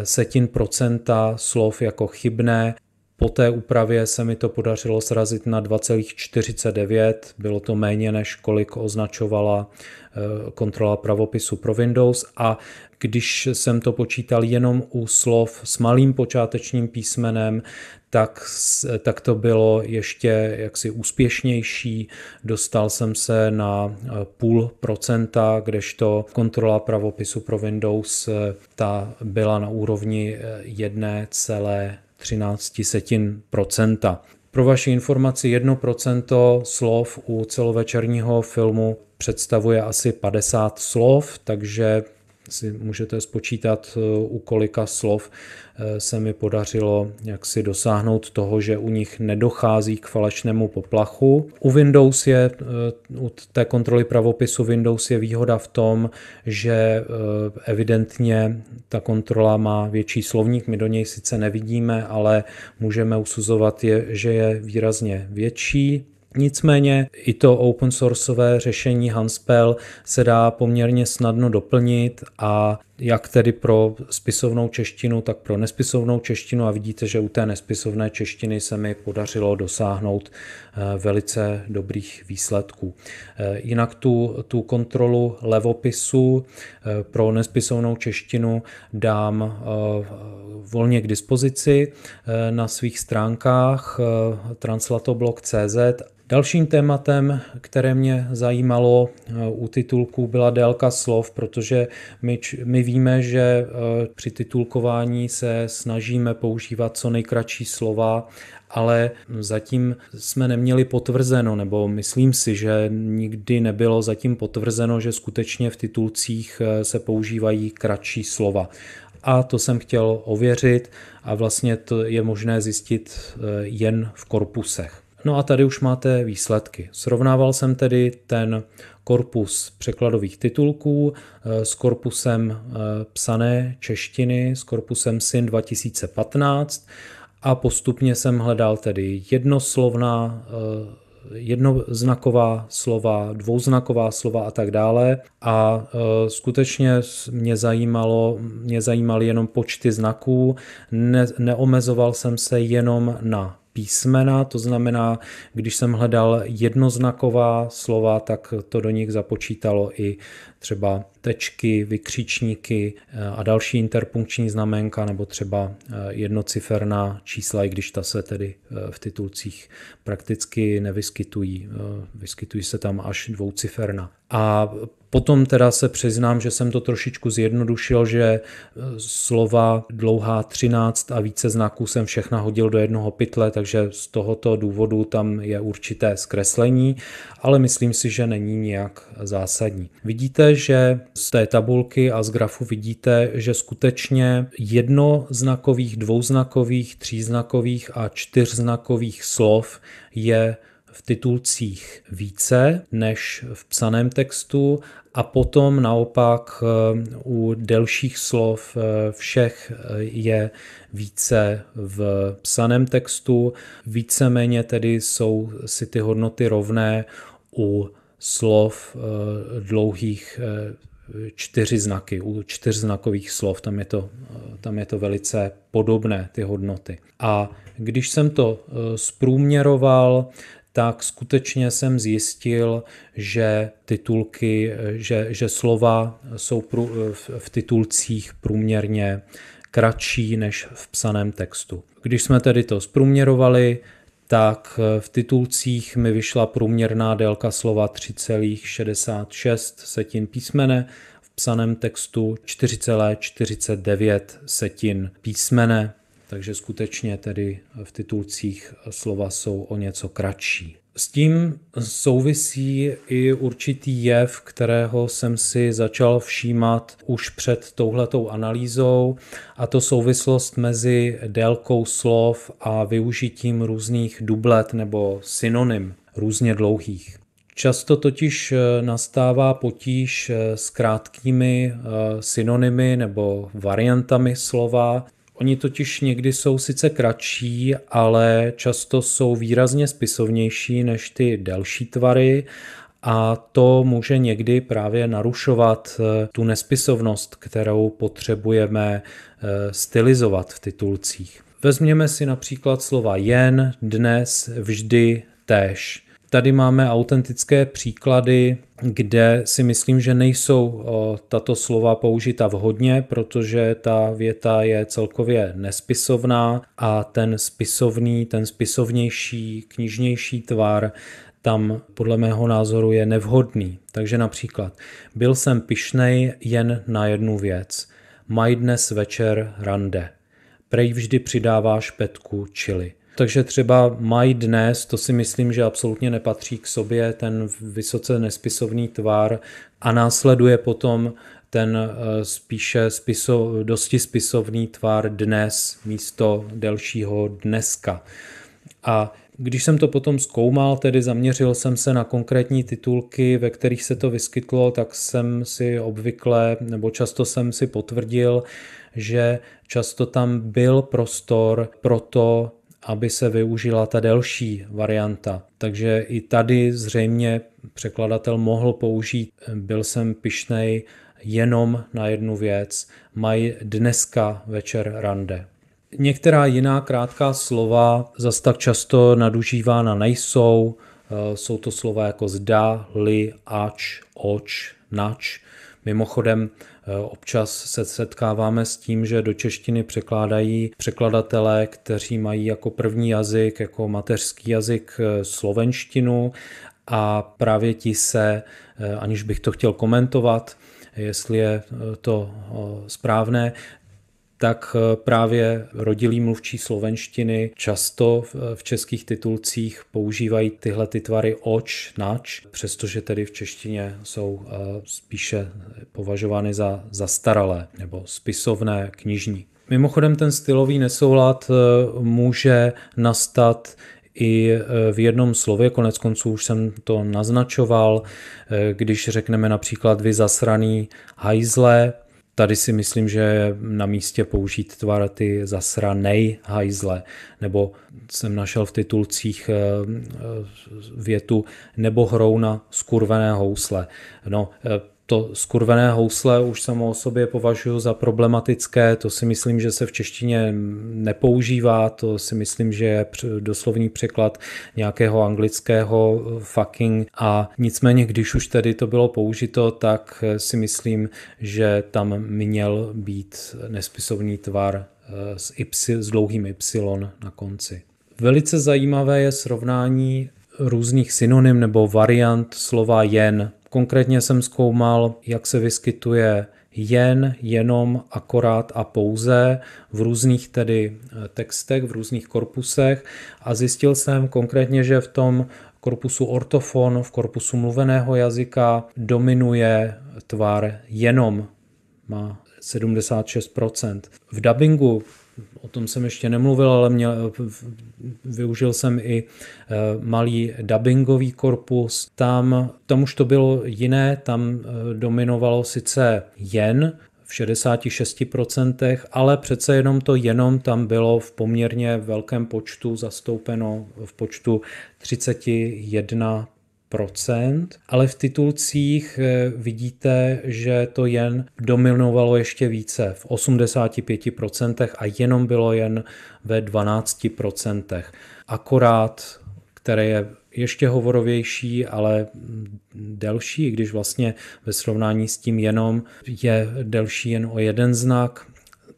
setin procenta slov jako chybné. Po té úpravě se mi to podařilo srazit na 2,49, bylo to méně než kolik označovala eh, kontrola pravopisu pro Windows a když jsem to počítal jenom u slov s malým počátečním písmenem, tak, tak to bylo ještě jaksi úspěšnější. Dostal jsem se na eh, půl procenta, kdežto kontrola pravopisu pro Windows eh, ta byla na úrovni 13 setin procenta. Pro vaši informaci 1% slov u celovečerního filmu představuje asi 50 slov, takže si můžete spočítat, eh, u kolika slov eh, se mi podařilo jak si dosáhnout toho, že u nich nedochází k falešnému poplachu. U Windows je, eh, u té kontroly pravopisu Windows je výhoda v tom, že evidentně ta kontrola má větší slovník, my do něj sice nevidíme, ale můžeme usuzovat, je, že je výrazně větší. Nicméně i to open sourceové řešení Hanspel se dá poměrně snadno doplnit a jak tedy pro spisovnou češtinu, tak pro nespisovnou češtinu a vidíte, že u té nespisovné češtiny se mi podařilo dosáhnout eh, velice dobrých výsledků. Eh, jinak tu, tu kontrolu levopisu eh, pro nespisovnou češtinu dám volně k dispozici na svých stránkách translatoblog.cz Dalším tématem, které mě zajímalo u titulků, byla délka slov, protože my, my víme, že eh, při titulkování se snažíme používat co nejkratší slova, ale zatím jsme neměli potvrzeno, nebo myslím si, že nikdy nebylo zatím potvrzeno, že skutečně v titulcích eh, se používají kratší slova a to jsem chtěl ověřit a vlastně to je možné zjistit eh, jen v korpusech. No a tady už máte výsledky. Srovnával jsem tedy ten korpus překladových titulků eh, s korpusem eh, psané češtiny, s korpusem SYN 2015 a postupně jsem hledal tedy jednoslovná eh, jednoznaková slova, dvouznaková slova a tak dále. A skutečně mě, zajímalo, mě zajímaly jenom počty znaků, ne, neomezoval jsem se jenom na písmena, to znamená, když jsem hledal jednoznaková slova, tak to do nich započítalo i třeba tečky, vykřičníky eh, a další interpunkční znamenka nebo třeba eh, jednociferná čísla, i když ta se tedy eh, v titulcích prakticky nevyskytují. Vyskytují se tam až dvouciferná. A potom teda se přiznám, že jsem to trošičku zjednodušil, že slova dlouhá 13 a více znaků jsem všechna hodil do jednoho pytle, takže z tohoto důvodu tam je určité zkreslení, ale myslím si, že není nějak zásadní. Vidíte, že z té tabulky a z grafu vidíte, že skutečně jednoznakových, dvouznakových, tříznakových a čtyřznakových slov je v titulcích více než v psaném textu a potom naopak eh, u delších slov eh, všech eh, je více v psaném textu. Víceméně tedy jsou si ty hodnoty rovné u slov eh, dlouhých eh, čtyři znaky. U čtyřznakových slov tam je, to, eh, tam je to velice podobné, ty hodnoty. A když jsem to zprůměroval, tak skutečně jsem zjistil, že titulky, že, že slova jsou prů, v, v titulcích průměrně kratší než v psaném textu. Když jsme tedy to zprůměrovali, tak eh, v titulcích mi vyšla průměrná délka slova 3,66 setin písmene, v psaném textu 4,49 setin písmene, takže skutečně tedy v titulcích slova jsou o něco kratší. S tím souvisí i určitý jev, kterého jsem si začal všímat už před touhletou analýzou a to souvislost mezi délkou slov a využitím různých dublet nebo synonym různě dlouhých. Často totiž eh, nastává potíž eh, s krátkými eh, synonymy nebo variantami slova, Oni totiž někdy jsou sice kratší, ale často jsou výrazně spisovnější než ty delší tvary a to může někdy právě narušovat eh, tu nespisovnost, kterou potřebujeme eh, stylizovat v titulcích. Vezměme si například slova jen, dnes, vždy, též tady máme autentické příklady, kde si myslím, že nejsou tato slova použita vhodně, protože ta věta je celkově nespisovná a ten spisovný, ten spisovnější, knižnější tvar tam podle mého názoru je nevhodný. Takže například, byl jsem pišnej jen na jednu věc. Maj dnes večer rande. Prej vždy přidáváš petku čili. Takže třeba mají dnes, to si myslím, že absolutně nepatří k sobě, ten vysoce nespisovný tvar a následuje potom ten eh, spíše spiso, dosti spisovný tvar dnes místo delšího dneska. A když jsem to potom zkoumal, tedy zaměřil jsem se na konkrétní titulky, ve kterých se to vyskytlo, tak jsem si obvykle, nebo často jsem si potvrdil, že často tam byl prostor pro to aby se využila ta delší varianta. Takže i tady zřejmě překladatel mohl použít byl jsem pišnej jenom na jednu věc, mají dneska večer rande. Některá jiná krátká slova zas tak často nadužívána nejsou, eh, jsou to slova jako zda, li, ač, oč, nač. Mimochodem, Občas se setkáváme s tím, že do češtiny překládají překladatelé, kteří mají jako první jazyk, jako mateřský jazyk eh, slovenštinu a právě ti se, eh, aniž bych to chtěl komentovat, jestli je eh, to správné, tak eh, právě rodilí mluvčí slovenštiny často eh, v českých titulcích používají tyhle ty tvary oč, nač, přestože tedy v češtině jsou eh, spíše považovány za zastaralé nebo spisovné knižní. Mimochodem ten stylový nesoulad může nastat i v jednom slově, konec konců už jsem to naznačoval, když řekneme například vy zasraný hajzle, Tady si myslím, že je na místě použít tvar ty zasranej hajzle, nebo jsem našel v titulcích eh, eh, větu nebo hrou na skurvené housle. No, eh, to skurvené housle už samo o sobě považuji za problematické, to si myslím, že se v češtině nepoužívá, to si myslím, že je doslovný překlad nějakého anglického eh, fucking a nicméně, když už tedy to bylo použito, tak eh, si myslím, že tam měl být nespisovný tvar eh, s, y, s dlouhým y na konci. Velice zajímavé je srovnání různých synonym nebo variant slova jen – Konkrétně jsem zkoumal, jak se vyskytuje jen, jenom, akorát a pouze v různých tedy eh, textech, v různých korpusech a zjistil jsem konkrétně, že v tom korpusu ortofon, v korpusu mluveného jazyka dominuje tvar jenom, má 76%. V dubbingu o tom jsem ještě nemluvil, ale měl, využil jsem i eh, malý dubbingový korpus. Tam, tam už to bylo jiné, tam eh, dominovalo sice jen v 66%, ale přece jenom to jenom tam bylo v poměrně velkém počtu zastoupeno v počtu ale v titulcích eh, vidíte, že to jen dominovalo ještě více v 85% a jenom bylo jen ve 12%. Akorát, které je ještě hovorovější, ale delší, i když vlastně ve srovnání s tím jenom je delší jen o jeden znak,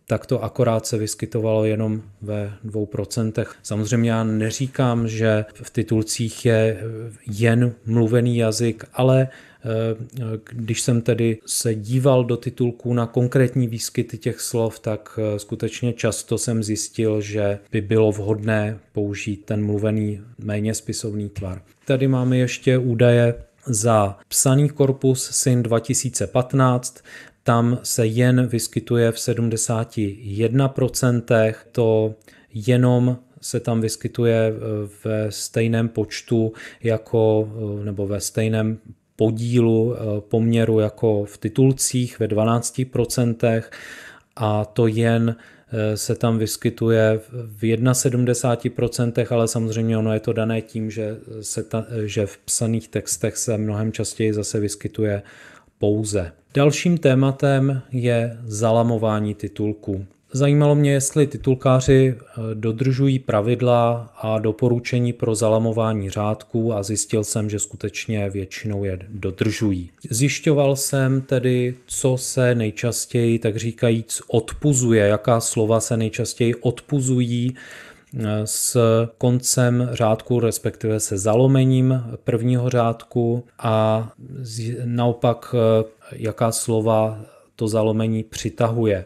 tak to akorát se vyskytovalo jenom ve procentech. Samozřejmě já neříkám, že v titulcích je eh, jen mluvený jazyk, ale eh, když jsem tedy se díval do titulků na konkrétní výskyty těch slov, tak eh, skutečně často jsem zjistil, že by bylo vhodné použít ten mluvený méně spisovný tvar. Tady máme ještě údaje za psaný korpus SYN 2015, tam se jen vyskytuje v 71%, to jenom se tam vyskytuje e, ve stejném počtu jako, e, nebo ve stejném podílu e, poměru jako v titulcích ve 12% a to jen se tam vyskytuje v 71%, ale samozřejmě ono je to dané tím, že, se ta, že v psaných textech se mnohem častěji zase vyskytuje pouze. Dalším tématem je zalamování titulků. Zajímalo mě, jestli titulkáři eh, dodržují pravidla a doporučení pro zalamování řádků a zjistil jsem, že skutečně většinou je dodržují. Zjišťoval jsem tedy, co se nejčastěji, tak říkajíc, odpuzuje, jaká slova se nejčastěji odpuzují s koncem řádku, respektive se zalomením prvního řádku a naopak eh, jaká slova to zalomení přitahuje.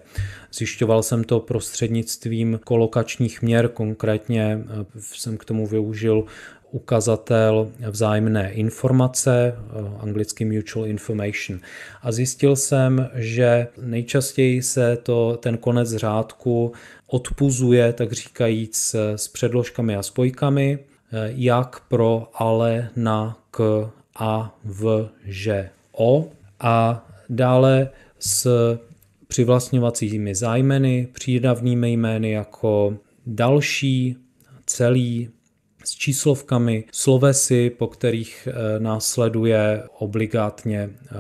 Zjišťoval jsem to prostřednictvím kolokačních měr, konkrétně eh, jsem k tomu využil ukazatel vzájemné informace, eh, anglicky mutual information. A zjistil jsem, že nejčastěji se to, ten konec řádku odpuzuje, tak říkajíc, s předložkami a spojkami, eh, jak pro, ale, na, k, a, v, že, o. A dále s přivlastňovacími zájmeny, přídavnými jmény jako další, celý, s číslovkami, slovesy, po kterých eh, následuje obligátně eh,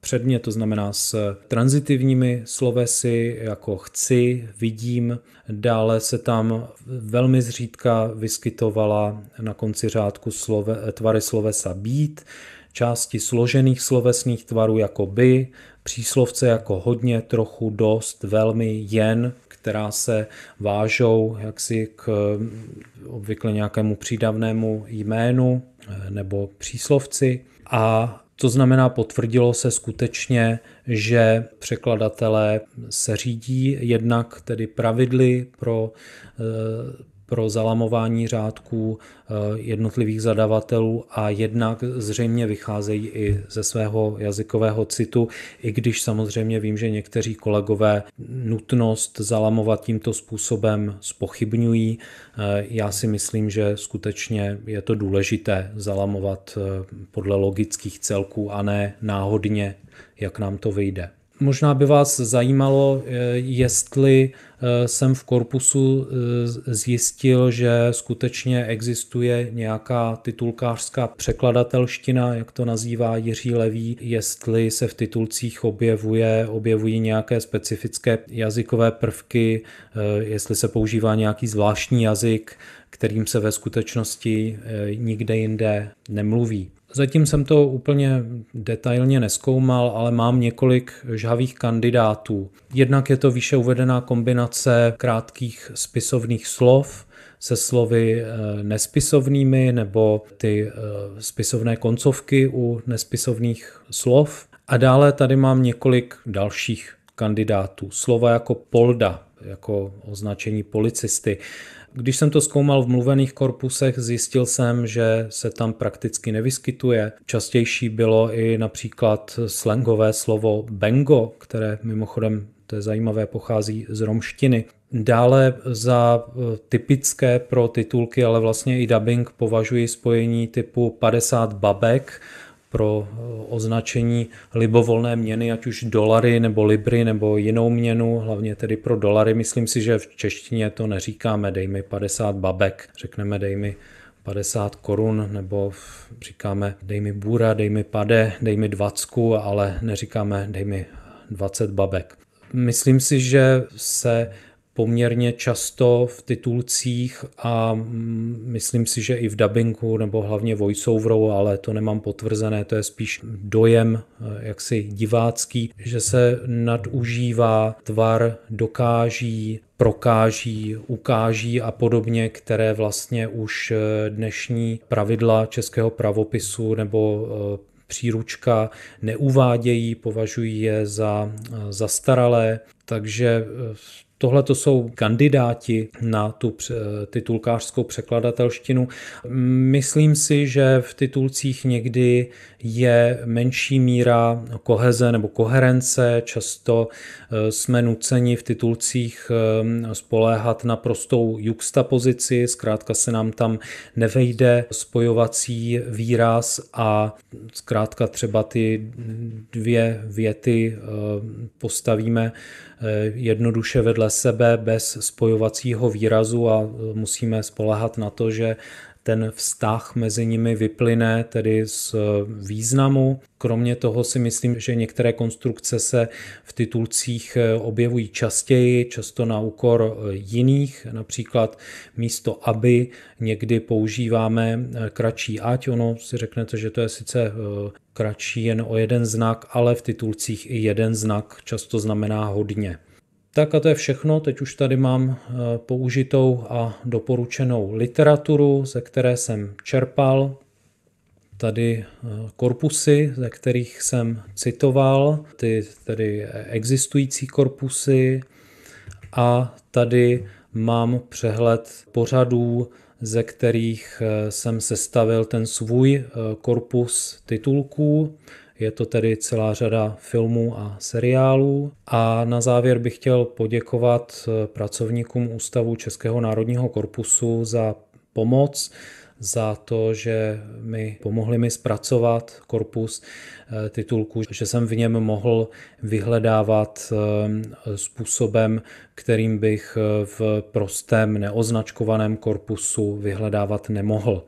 předmět, to znamená s transitivními slovesy, jako chci, vidím. Dále se tam velmi zřídka vyskytovala na konci řádku slove, eh, tvary slovesa být, části složených slovesných tvarů jako by, příslovce jako hodně, trochu, dost, velmi, jen, která se vážou jaksi k eh, obvykle nějakému přídavnému jménu eh, nebo příslovci. A to znamená, potvrdilo se skutečně, že překladatelé se řídí jednak tedy pravidly pro eh, pro zalamování řádků eh, jednotlivých zadavatelů a jednak zřejmě vycházejí i ze svého jazykového citu, i když samozřejmě vím, že někteří kolegové nutnost zalamovat tímto způsobem spochybňují. Eh, já si myslím, že skutečně je to důležité zalamovat eh, podle logických celků a ne náhodně, jak nám to vyjde možná by vás zajímalo, eh, jestli eh, jsem v korpusu eh, zjistil, že skutečně existuje nějaká titulkářská překladatelština, jak to nazývá Jiří Levý, jestli se v titulcích objevuje, objevují nějaké specifické jazykové prvky, jestli se používá nějaký zvláštní jazyk, kterým se ve skutečnosti nikde jinde nemluví. Zatím jsem to úplně detailně neskoumal, ale mám několik žhavých kandidátů. Jednak je to výše uvedená kombinace krátkých spisovných slov se slovy eh, nespisovnými nebo ty eh, spisovné koncovky u nespisovných slov. A dále tady mám několik dalších kandidátů. Slova jako polda, jako označení policisty, když jsem to zkoumal v mluvených korpusech, zjistil jsem, že se tam prakticky nevyskytuje. Častější bylo i například slangové slovo bengo, které mimochodem to je zajímavé, pochází z romštiny. Dále za e, typické pro titulky, ale vlastně i dubbing považuji spojení typu 50 babek pro eh, označení libovolné měny, ať už dolary nebo libry nebo jinou měnu, hlavně tedy pro dolary. Myslím si, že v češtině to neříkáme dej mi 50 babek, řekneme dej mi 50 korun, nebo říkáme dej mi bůra, dej mi pade, dej mi dvacku, ale neříkáme dej mi 20 babek. Myslím si, že se poměrně často v titulcích a mm, myslím si, že i v dubbingu nebo hlavně voiceoverou, ale to nemám potvrzené, to je spíš dojem eh, jaksi divácký, že se nadužívá tvar dokáží, prokáží, ukáží a podobně, které vlastně už eh, dnešní pravidla českého pravopisu nebo eh, příručka neuvádějí, považují je za zastaralé, takže Tohle to jsou kandidáti na tu eh, titulkářskou překladatelštinu. Myslím si, že v titulcích někdy je menší míra koheze nebo koherence. Často eh, jsme nuceni v titulcích eh, spoléhat na prostou juxtapozici, zkrátka se nám tam nevejde spojovací výraz a zkrátka třeba ty dvě věty postavíme Eh, jednoduše vedle sebe bez spojovacího výrazu a eh, musíme spolehat na to, že ten vztah mezi nimi vyplyne tedy z eh, významu. Kromě toho si myslím, že některé konstrukce se v titulcích eh, objevují častěji, často na úkor eh, jiných, například místo aby někdy používáme kratší ať, ono si řeknete, že to je sice kratší jen o jeden znak, ale v titulcích i jeden znak často znamená hodně. Tak a to je všechno. Teď už tady mám eh, použitou a doporučenou literaturu, ze které jsem čerpal. Tady eh, korpusy, ze kterých jsem citoval, ty tedy existující korpusy. A tady mám přehled pořadů, ze kterých eh, jsem sestavil ten svůj korpus titulků. Je to tedy celá řada filmů a seriálů. A na závěr bych chtěl poděkovat eh, pracovníkům Ústavu Českého národního korpusu za pomoc, za to, že mi pomohli mi zpracovat korpus eh, titulku, že jsem v něm mohl vyhledávat eh, způsobem, kterým bych v prostém neoznačkovaném korpusu vyhledávat nemohl.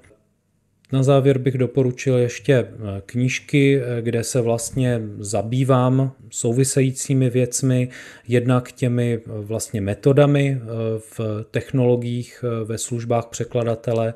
Na závěr bych doporučil ještě eh, knížky, eh, kde se vlastně zabývám souvisejícími věcmi, jednak těmi eh, vlastně metodami v technologiích, ve službách překladatele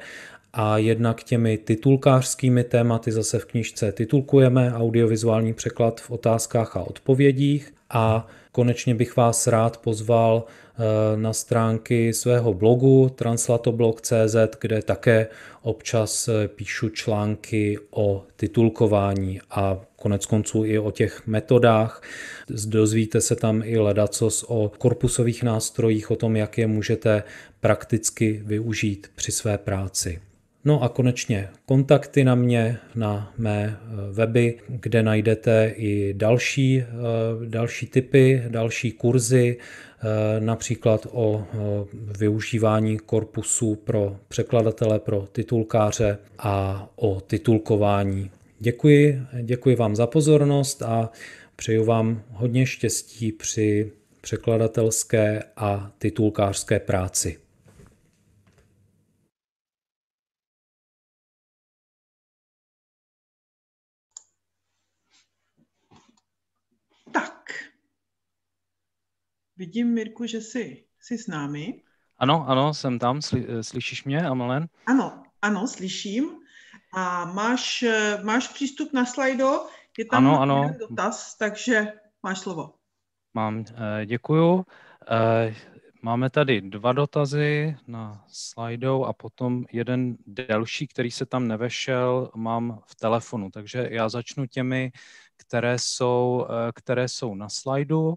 a jednak těmi titulkářskými tématy zase v knižce titulkujeme audiovizuální překlad v otázkách a odpovědích a konečně bych vás rád pozval eh, na stránky svého blogu translatoblog.cz, kde také občas eh, píšu články o titulkování a konec konců i o těch metodách. Dozvíte se tam i ledacos o korpusových nástrojích, o tom, jak je můžete prakticky využít při své práci. No a konečně kontakty na mě, na mé eh, weby, kde najdete i další, eh, další typy, další kurzy, eh, například o využívání korpusu pro překladatele, pro titulkáře a o titulkování. Děkuji, děkuji vám za pozornost a přeju vám hodně štěstí při překladatelské a titulkářské práci. Vidím, Mirku, že jsi, jsi s námi. Ano, ano, jsem tam, Sli, eh, slyšíš mě, Amalen? Ano, ano, slyším. A máš, eh, máš přístup na slajdo, je tam ano, ano. dotaz, takže máš slovo. Mám, eh, děkuju. Máme tady dva dotazy na slajdo a potom jeden delší, který se tam nevešel, mám v telefonu. Takže já začnu těmi, které jsou, které jsou na slajdu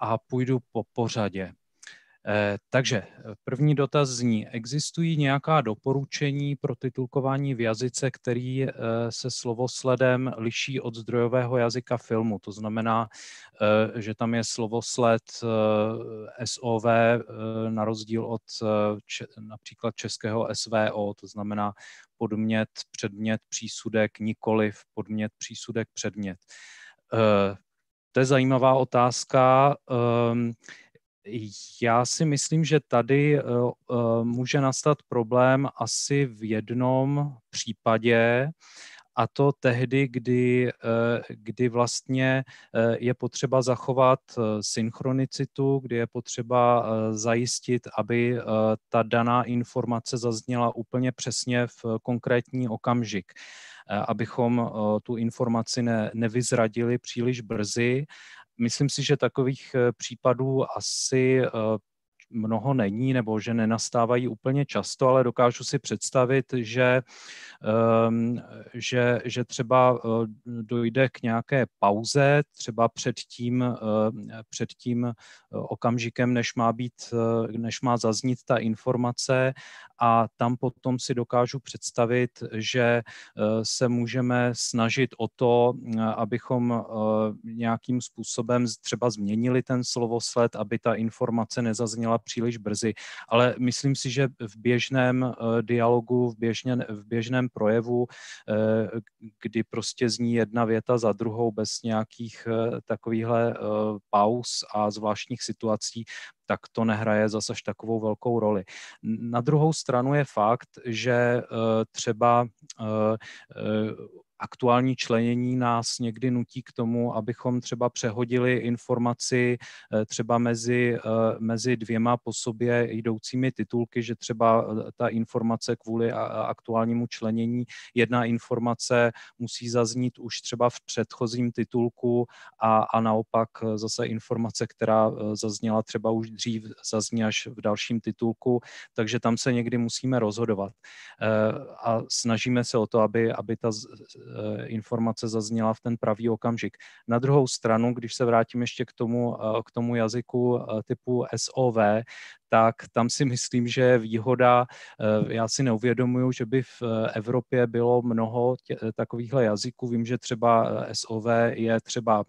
a půjdu po pořadě. Eh, takže první dotaz zní, existují nějaká doporučení pro titulkování v jazyce, který eh, se slovosledem liší od zdrojového jazyka filmu? To znamená, eh, že tam je slovosled SOV na rozdíl od například českého SVO, to znamená podmět, předmět, přísudek, nikoliv podmět, přísudek, předmět to je zajímavá otázka. Ehm, já si myslím, že tady eh, eh, může nastat problém asi v jednom případě, a to tehdy, kdy, eh, kdy vlastně je potřeba zachovat synchronicitu, kdy je potřeba zajistit, aby ta daná informace zazněla úplně přesně v konkrétní okamžik. Eh, abychom eh, tu informaci ne, nevyzradili příliš brzy. Myslím si, že takových eh, případů asi mnoho není nebo že nenastávají úplně často, ale dokážu si představit, že, ehm, že, že třeba eh, dojde k nějaké pauze, třeba před tím, eh, před tím eh, okamžikem, než má, být, než má zaznít ta informace a tam potom si dokážu představit, že se můžeme snažit o to, abychom nějakým způsobem třeba změnili ten slovosled, aby ta informace nezazněla dělat příliš brzy, ale myslím si, že v běžném eh, dialogu, v, běžně, v běžném projevu, eh, kdy prostě zní jedna věta za druhou bez nějakých eh, takovýchhle pauz a zvláštních situací, tak to nehraje zase takovou velkou roli. Na druhou stranu je fakt, že třeba aktuální členění nás někdy nutí k tomu, abychom třeba přehodili informaci eh, třeba mezi, eh, mezi dvěma po sobě jdoucími titulky, že třeba eh, ta informace kvůli aktuálnímu členění, jedna informace musí zaznít už třeba v předchozím titulku a, a naopak zase informace, která zazněla třeba už dřív, zazní až v dalším titulku, takže tam se někdy musíme rozhodovat. A snažíme se o to, aby, aby ta Eh, informace zazněla v ten pravý okamžik. Na druhou stranu, když se vrátím ještě k tomu, eh, k tomu jazyku eh, typu SOV, tak tam si myslím, že je výhoda, eh, já si neuvědomuju, že by v eh, Evropě bylo mnoho tě, eh, takovýchhle jazyků. Vím, že třeba SOV je třeba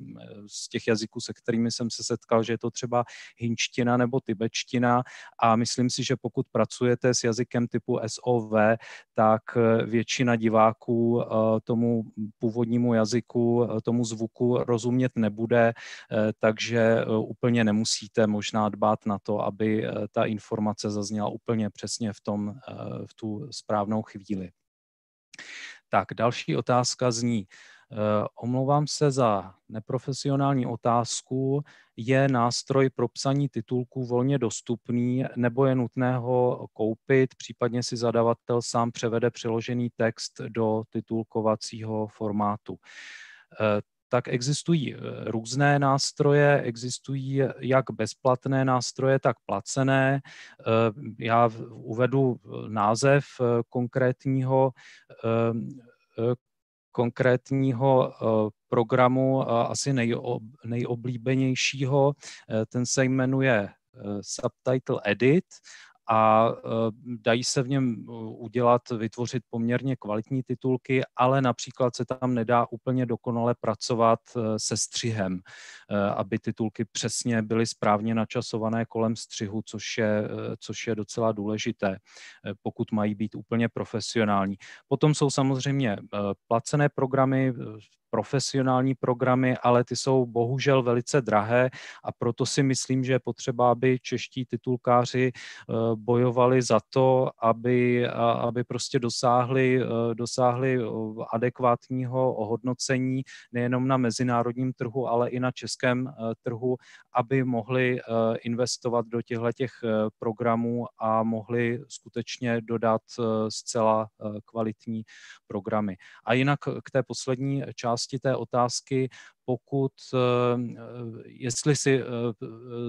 z těch jazyků, se kterými jsem se setkal, že je to třeba hinčtina nebo tibetština a myslím si, že pokud pracujete s jazykem typu SOV, tak většina diváků tomu původnímu jazyku, tomu zvuku rozumět nebude, takže úplně nemusíte možná dbát na to, aby ta informace zazněla úplně přesně v, tom, eh, v tu správnou chvíli. Tak, další otázka zní, eh, omlouvám se za neprofesionální otázku, je nástroj pro psaní titulků volně dostupný nebo je nutné ho koupit, případně si zadavatel sám převede přiložený text do titulkovacího formátu. Eh, tak existují eh, různé nástroje, existují jak bezplatné nástroje, tak placené. Já uvedu název konkrétního konkrétního programu, asi nejoblíbenějšího. Ten se jmenuje eh, Subtitle Edit a eh, dají se v něm eh, udělat, vytvořit poměrně kvalitní titulky, ale například se tam nedá úplně dokonale pracovat eh, se střihem, aby titulky přesně byly správně načasované kolem střihu, což je, což je docela důležité, pokud mají být úplně profesionální. Potom jsou samozřejmě placené programy, profesionální programy, ale ty jsou bohužel velice drahé a proto si myslím, že je potřeba, aby čeští titulkáři eh, bojovali za to, aby, aby prostě dosáhli, eh, dosáhli eh, adekvátního ohodnocení nejenom na mezinárodním trhu, ale i na českém trhu, aby mohli investovat do těchto programů a mohli skutečně dodat zcela kvalitní programy. A jinak k té poslední části části té otázky, pokud, eh, eh, jestli si eh,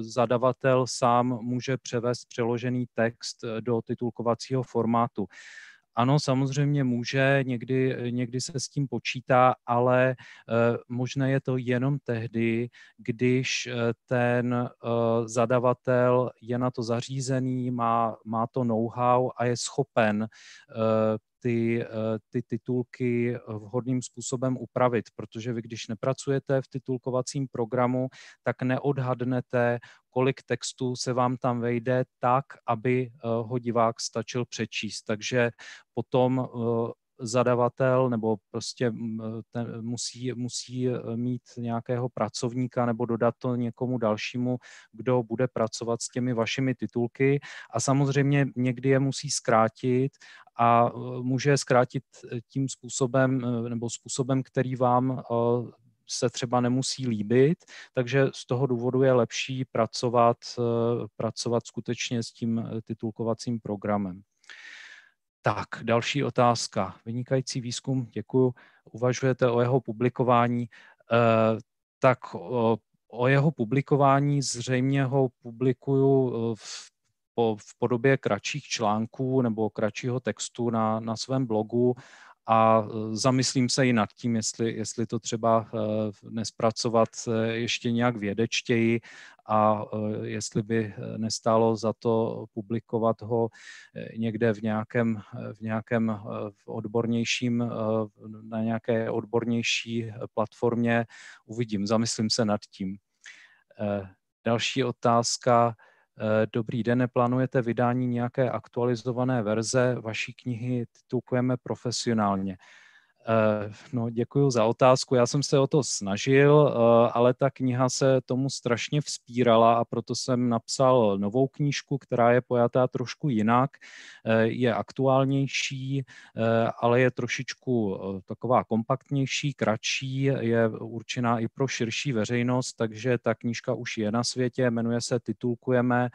zadavatel sám může převést přeložený text do titulkovacího formátu. Ano, samozřejmě může, někdy, eh, někdy se s tím počítá, ale eh, možné je to jenom tehdy, když eh, ten zadavatel je na to zařízený, má, má to know-how a je schopen ty, ty titulky vhodným způsobem upravit, protože vy, když nepracujete v titulkovacím programu, tak neodhadnete, kolik textů se vám tam vejde tak, aby eh, ho divák stačil přečíst. Takže potom eh, zadavatel nebo prostě mm, ten musí, musí eh, mít nějakého pracovníka nebo dodat to někomu dalšímu, kdo bude pracovat s těmi vašimi titulky a samozřejmě někdy je musí zkrátit a může zkrátit tím způsobem nebo způsobem, který vám se třeba nemusí líbit, takže z toho důvodu je lepší pracovat, eh, pracovat skutečně s tím eh, titulkovacím programem. Tak, další otázka. Vynikající výzkum, děkuji. Uvažujete o jeho publikování. Eh, tak o jeho publikování zřejmě ho publikuju v v podobě kratších článků nebo kratšího textu na, na svém blogu a e, zamyslím se i nad tím, jestli, jestli to třeba e, nespracovat e, ještě nějak vědečtěji a jestli by nestálo za to publikovat ho někde v nějakém, v nějakém odbornějším, na nějaké odbornější platformě. Uvidím, zamyslím se nad tím. Další otázka Eh, Dobrý den, plánujete vydání nějaké aktualizované verze vaší knihy Titulkujeme profesionálně. Eh, no, děkuji za otázku. Já jsem se o to snažil, eh, ale ta kniha se tomu strašně vzpírala a proto jsem napsal novou knížku, která je pojatá trošku jinak, eh, je aktuálnější, ale je trošičku taková kompaktnější, kratší, je určená i pro širší veřejnost, takže ta knížka už je na světě, jmenuje se Titulkujeme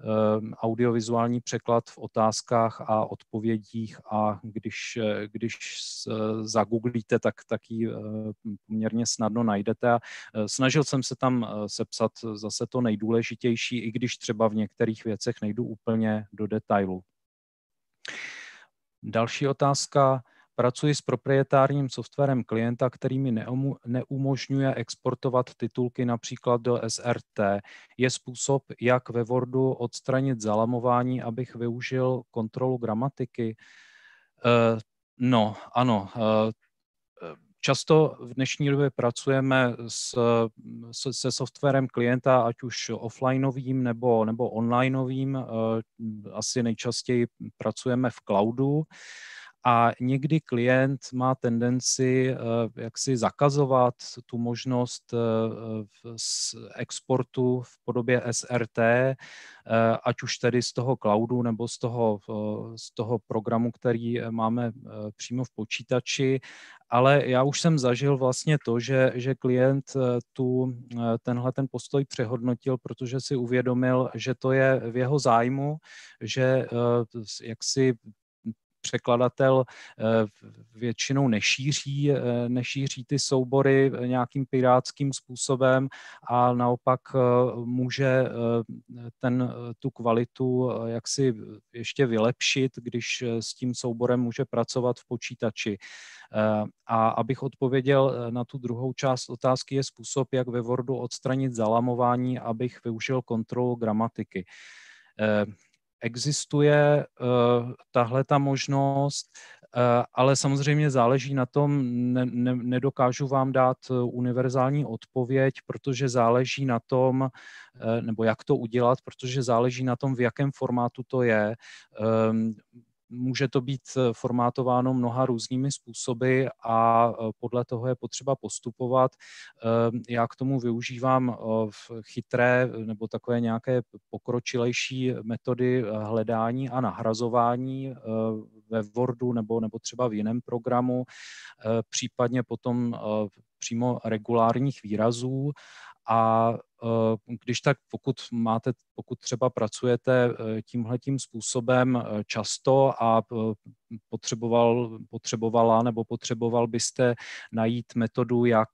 Ehm, audiovizuální překlad v otázkách a odpovědích a když, eh, když eh, zagooglíte, tak, tak ji eh, poměrně snadno najdete. A snažil jsem se tam sepsat zase to nejdůležitější, i když třeba v některých věcech nejdu úplně do detailu. Další otázka Pracuji s proprietárním softwarem klienta, který mi neumožňuje exportovat titulky například do SRT. Je způsob, jak ve Wordu odstranit zalamování, abych využil kontrolu gramatiky. Eh, no, ano, eh, Často v dnešní době pracujeme s, se, softwarem klienta, ať už offlineovým nebo, nebo onlineovým. Eh, asi nejčastěji pracujeme v cloudu a někdy klient má tendenci eh, jak si zakazovat tu možnost eh, exportu v podobě SRT, eh, ať už tedy z toho cloudu nebo z toho, z toho programu, který máme přímo v počítači, ale já už jsem zažil vlastně to, že, že klient tu, tenhle ten postoj přehodnotil, protože si uvědomil, že to je v jeho zájmu, že jak si překladatel eh, většinou nešíří, eh, nešíří ty soubory eh, nějakým pirátským způsobem a naopak může ten, tu kvalitu jaksi ještě vylepšit, když s tím souborem může pracovat v počítači. A abych odpověděl na tu druhou část otázky, je způsob, jak ve Wordu odstranit zalamování, abych využil kontrolu gramatiky existuje eh, tahle ta možnost, eh, ale samozřejmě záleží na tom, ne, ne, nedokážu vám dát eh, univerzální odpověď, protože záleží na tom, nebo jak to udělat, protože záleží na tom, v jakém formátu to je ehm, Může to být eh, formátováno mnoha různými způsoby a eh, podle toho je potřeba postupovat. Eh, já k tomu využívám chytré nebo takové nějaké pokročilejší metody hledání a nahrazování ve Wordu nebo, nebo třeba v jiném programu, případně potom přímo regulárních výrazů a e, když tak, pokud máte, pokud třeba pracujete e, tím způsobem e, často a potřeboval, potřebovala nebo potřeboval byste najít metodu, jak,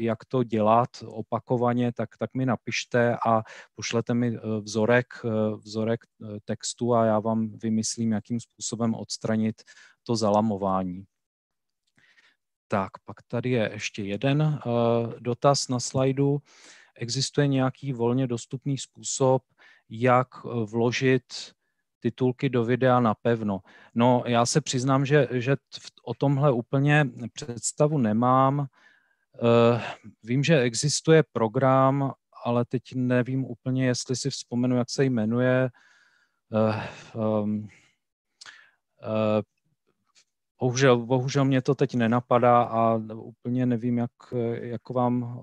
jak to dělat opakovaně, tak, tak mi napište a pošlete mi vzorek, vzorek textu a já vám vymyslím, jakým způsobem odstranit to zalamování. Tak, pak tady je ještě jeden uh, dotaz na slajdu. Uh, existuje nějaký volně dostupný způsob, jak eh, vložit titulky do videa na pevno. No, já se přiznám, že, že o tomhle úplně představu nemám. Eh, vím, že existuje program, ale teď nevím úplně, jestli si vzpomenu, jak se jmenuje. Eh, ehm, Bohužel, bohužel mě to teď nenapadá a úplně nevím, jak, jak, vám,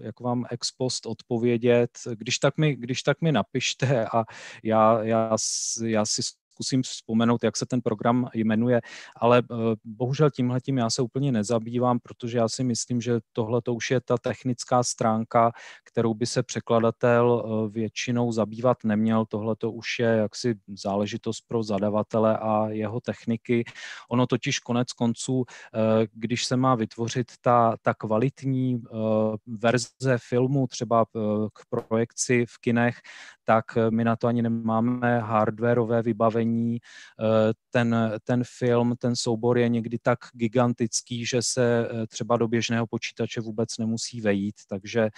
jak vám ex post odpovědět. Když tak mi, když tak mi napište a já, já, já si zkusím vzpomenout, jak se ten program jmenuje, ale eh, bohužel tím já se úplně nezabývám, protože já si myslím, že tohle to už je ta technická stránka, kterou by se překladatel eh, většinou zabývat neměl. Tohle to už je jaksi záležitost pro zadavatele a jeho techniky. Ono totiž konec konců, eh, když se má vytvořit ta, ta kvalitní verze filmu, třeba k projekci v kinech, tak eh, my na to ani nemáme hardwareové vybavení. Eh, ten, ten film, ten soubor je někdy tak gigantický, že se eh, třeba do běžného počítače vůbec nemusí vejít, takže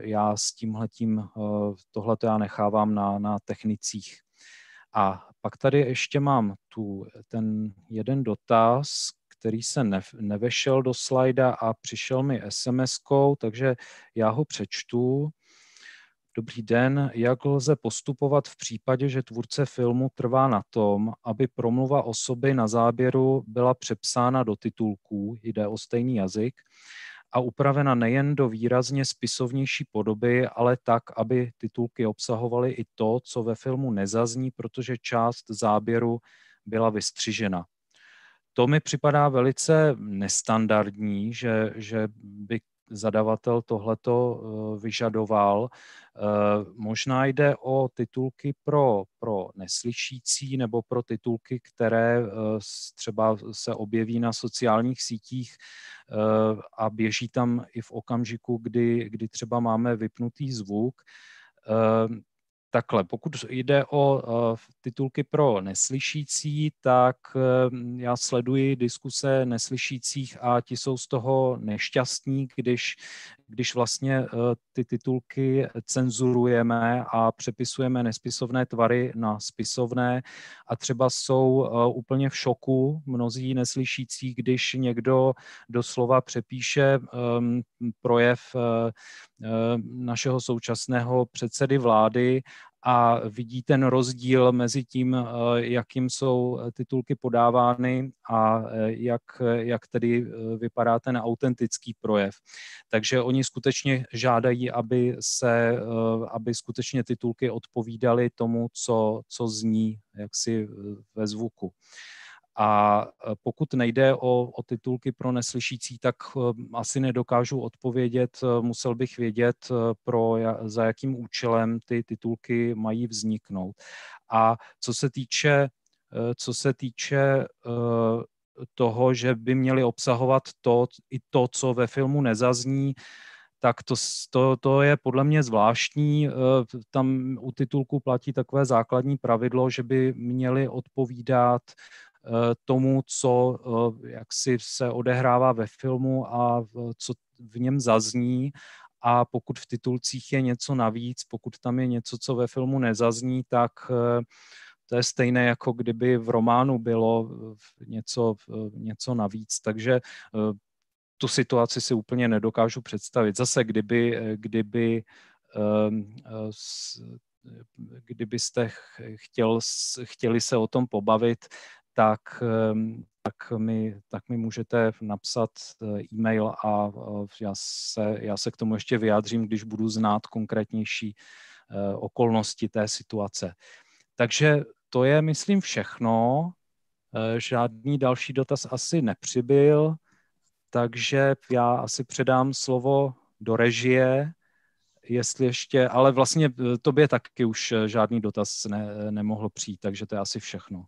já s tímhletím tohle já nechávám na, na technicích. A pak tady ještě mám tu, ten jeden dotaz, který se ne, nevešel do slajda a přišel mi SMS-kou, takže já ho přečtu. Dobrý den, jak lze postupovat v případě, že tvůrce filmu trvá na tom, aby promluva osoby na záběru byla přepsána do titulků, jde o stejný jazyk, a upravena nejen do výrazně spisovnější podoby, ale tak, aby titulky obsahovaly i to, co ve filmu nezazní, protože část záběru byla vystřižena. To mi připadá velice nestandardní, že, že by zadavatel tohleto eh, vyžadoval. Eh, možná jde o titulky pro, pro neslyšící nebo pro titulky, které eh, třeba se objeví na sociálních sítích a běží tam i v okamžiku, kdy, kdy třeba máme vypnutý zvuk Takhle, pokud jde o eh, titulky pro neslyšící, tak eh, já sleduji diskuse neslyšících a ti jsou z toho nešťastní, když, když vlastně eh, ty titulky cenzurujeme a přepisujeme nespisovné tvary na spisovné a třeba jsou úplně v šoku mnozí neslyšící, když někdo doslova přepíše ehm, projev Eh, našeho současného předsedy vlády a vidí ten rozdíl mezi tím, eh, jakým jsou eh, titulky podávány a jak, jak tedy vypadá ten autentický projev. Takže oni skutečně žádají, aby se, aby skutečně titulky odpovídaly tomu, co, co zní jaksi ve zvuku. Uh, a e, pokud nejde o, o titulky pro neslyšící, tak e, asi nedokážu odpovědět. E, musel bych vědět, pro, za jakým účelem ty titulky mají vzniknout. A co se týče, co se týče toho, že by měli obsahovat to, i to, co ve filmu nezazní, tak to, to, to je podle mě zvláštní. Tam u titulku platí takové základní pravidlo, že by měli odpovídat Eh, tomu, co eh, jak si se odehrává ve filmu a eh, co v něm zazní a pokud v titulcích je něco navíc, pokud tam je něco, co ve filmu nezazní, tak to je stejné, jako kdyby v románu bylo něco, něco navíc. Takže tu situaci si úplně nedokážu představit. Zase, kdyby, kdyby ehm, kdybyste chtěl, chtěli se o tom pobavit, tak, ehm, tak, mi, tak mi můžete napsat eh, e-mail a eh, já se, já se k tomu ještě vyjádřím, když budu znát konkrétnější eh, okolnosti té situace. Takže to je, myslím, všechno. Žádný další dotaz asi nepřibyl, takže já asi předám slovo do režie, jestli ještě, ale vlastně tobě taky už žádný dotaz ne, nemohl přijít, takže to je asi všechno.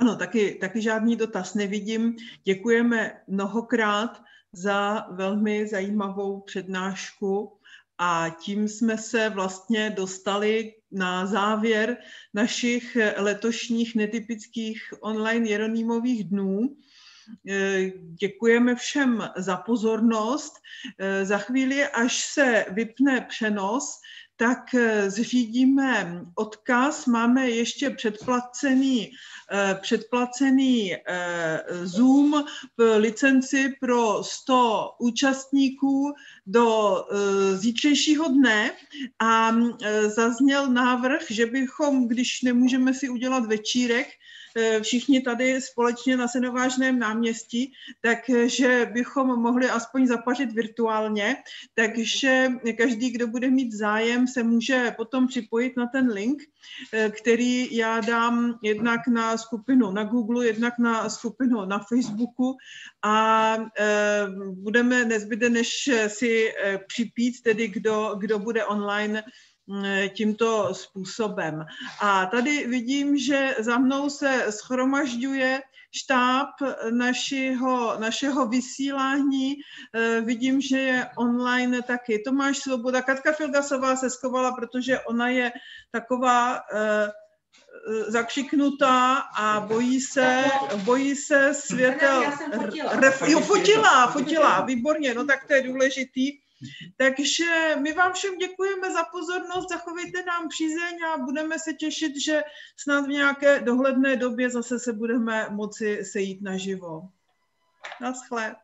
Ano, taky, taky žádný dotaz nevidím. Děkujeme mnohokrát za velmi zajímavou přednášku a tím jsme se vlastně dostali na závěr našich letošních netypických online jeronýmových dnů. Eh, děkujeme všem za pozornost. Eh, za chvíli, až se vypne přenos, tak eh, zřídíme odkaz. Máme ještě předplacený, eh, předplacený eh, Zoom v licenci pro 100 účastníků do zítřejšího dne a mm, zazněl návrh, že bychom, když nemůžeme si udělat večírek, E, všichni tady společně na Senovážném náměstí, takže bychom mohli aspoň zapařit virtuálně, takže každý, kdo bude mít zájem, se může potom připojit na ten link, e, který já dám jednak na skupinu na Google, jednak na skupinu na Facebooku a e, budeme nezbyde, než si připít, tedy kdo, kdo bude online Eh, tímto způsobem. A tady vidím, že za mnou se schromažďuje štáb našeho, našeho vysílání. Eh, vidím, že je online taky Tomáš Svoboda. Katka Filgasová se schovala, protože ona je taková eh, zakřiknutá a bojí se, bojí se světel. Já jsem fotila. Jo, fotila, fotila, výborně, no tak to je důležitý takže my vám všem děkujeme za pozornost, zachovejte nám přízeň a budeme se těšit, že snad v nějaké dohledné době zase se budeme moci sejít naživo. Naschle.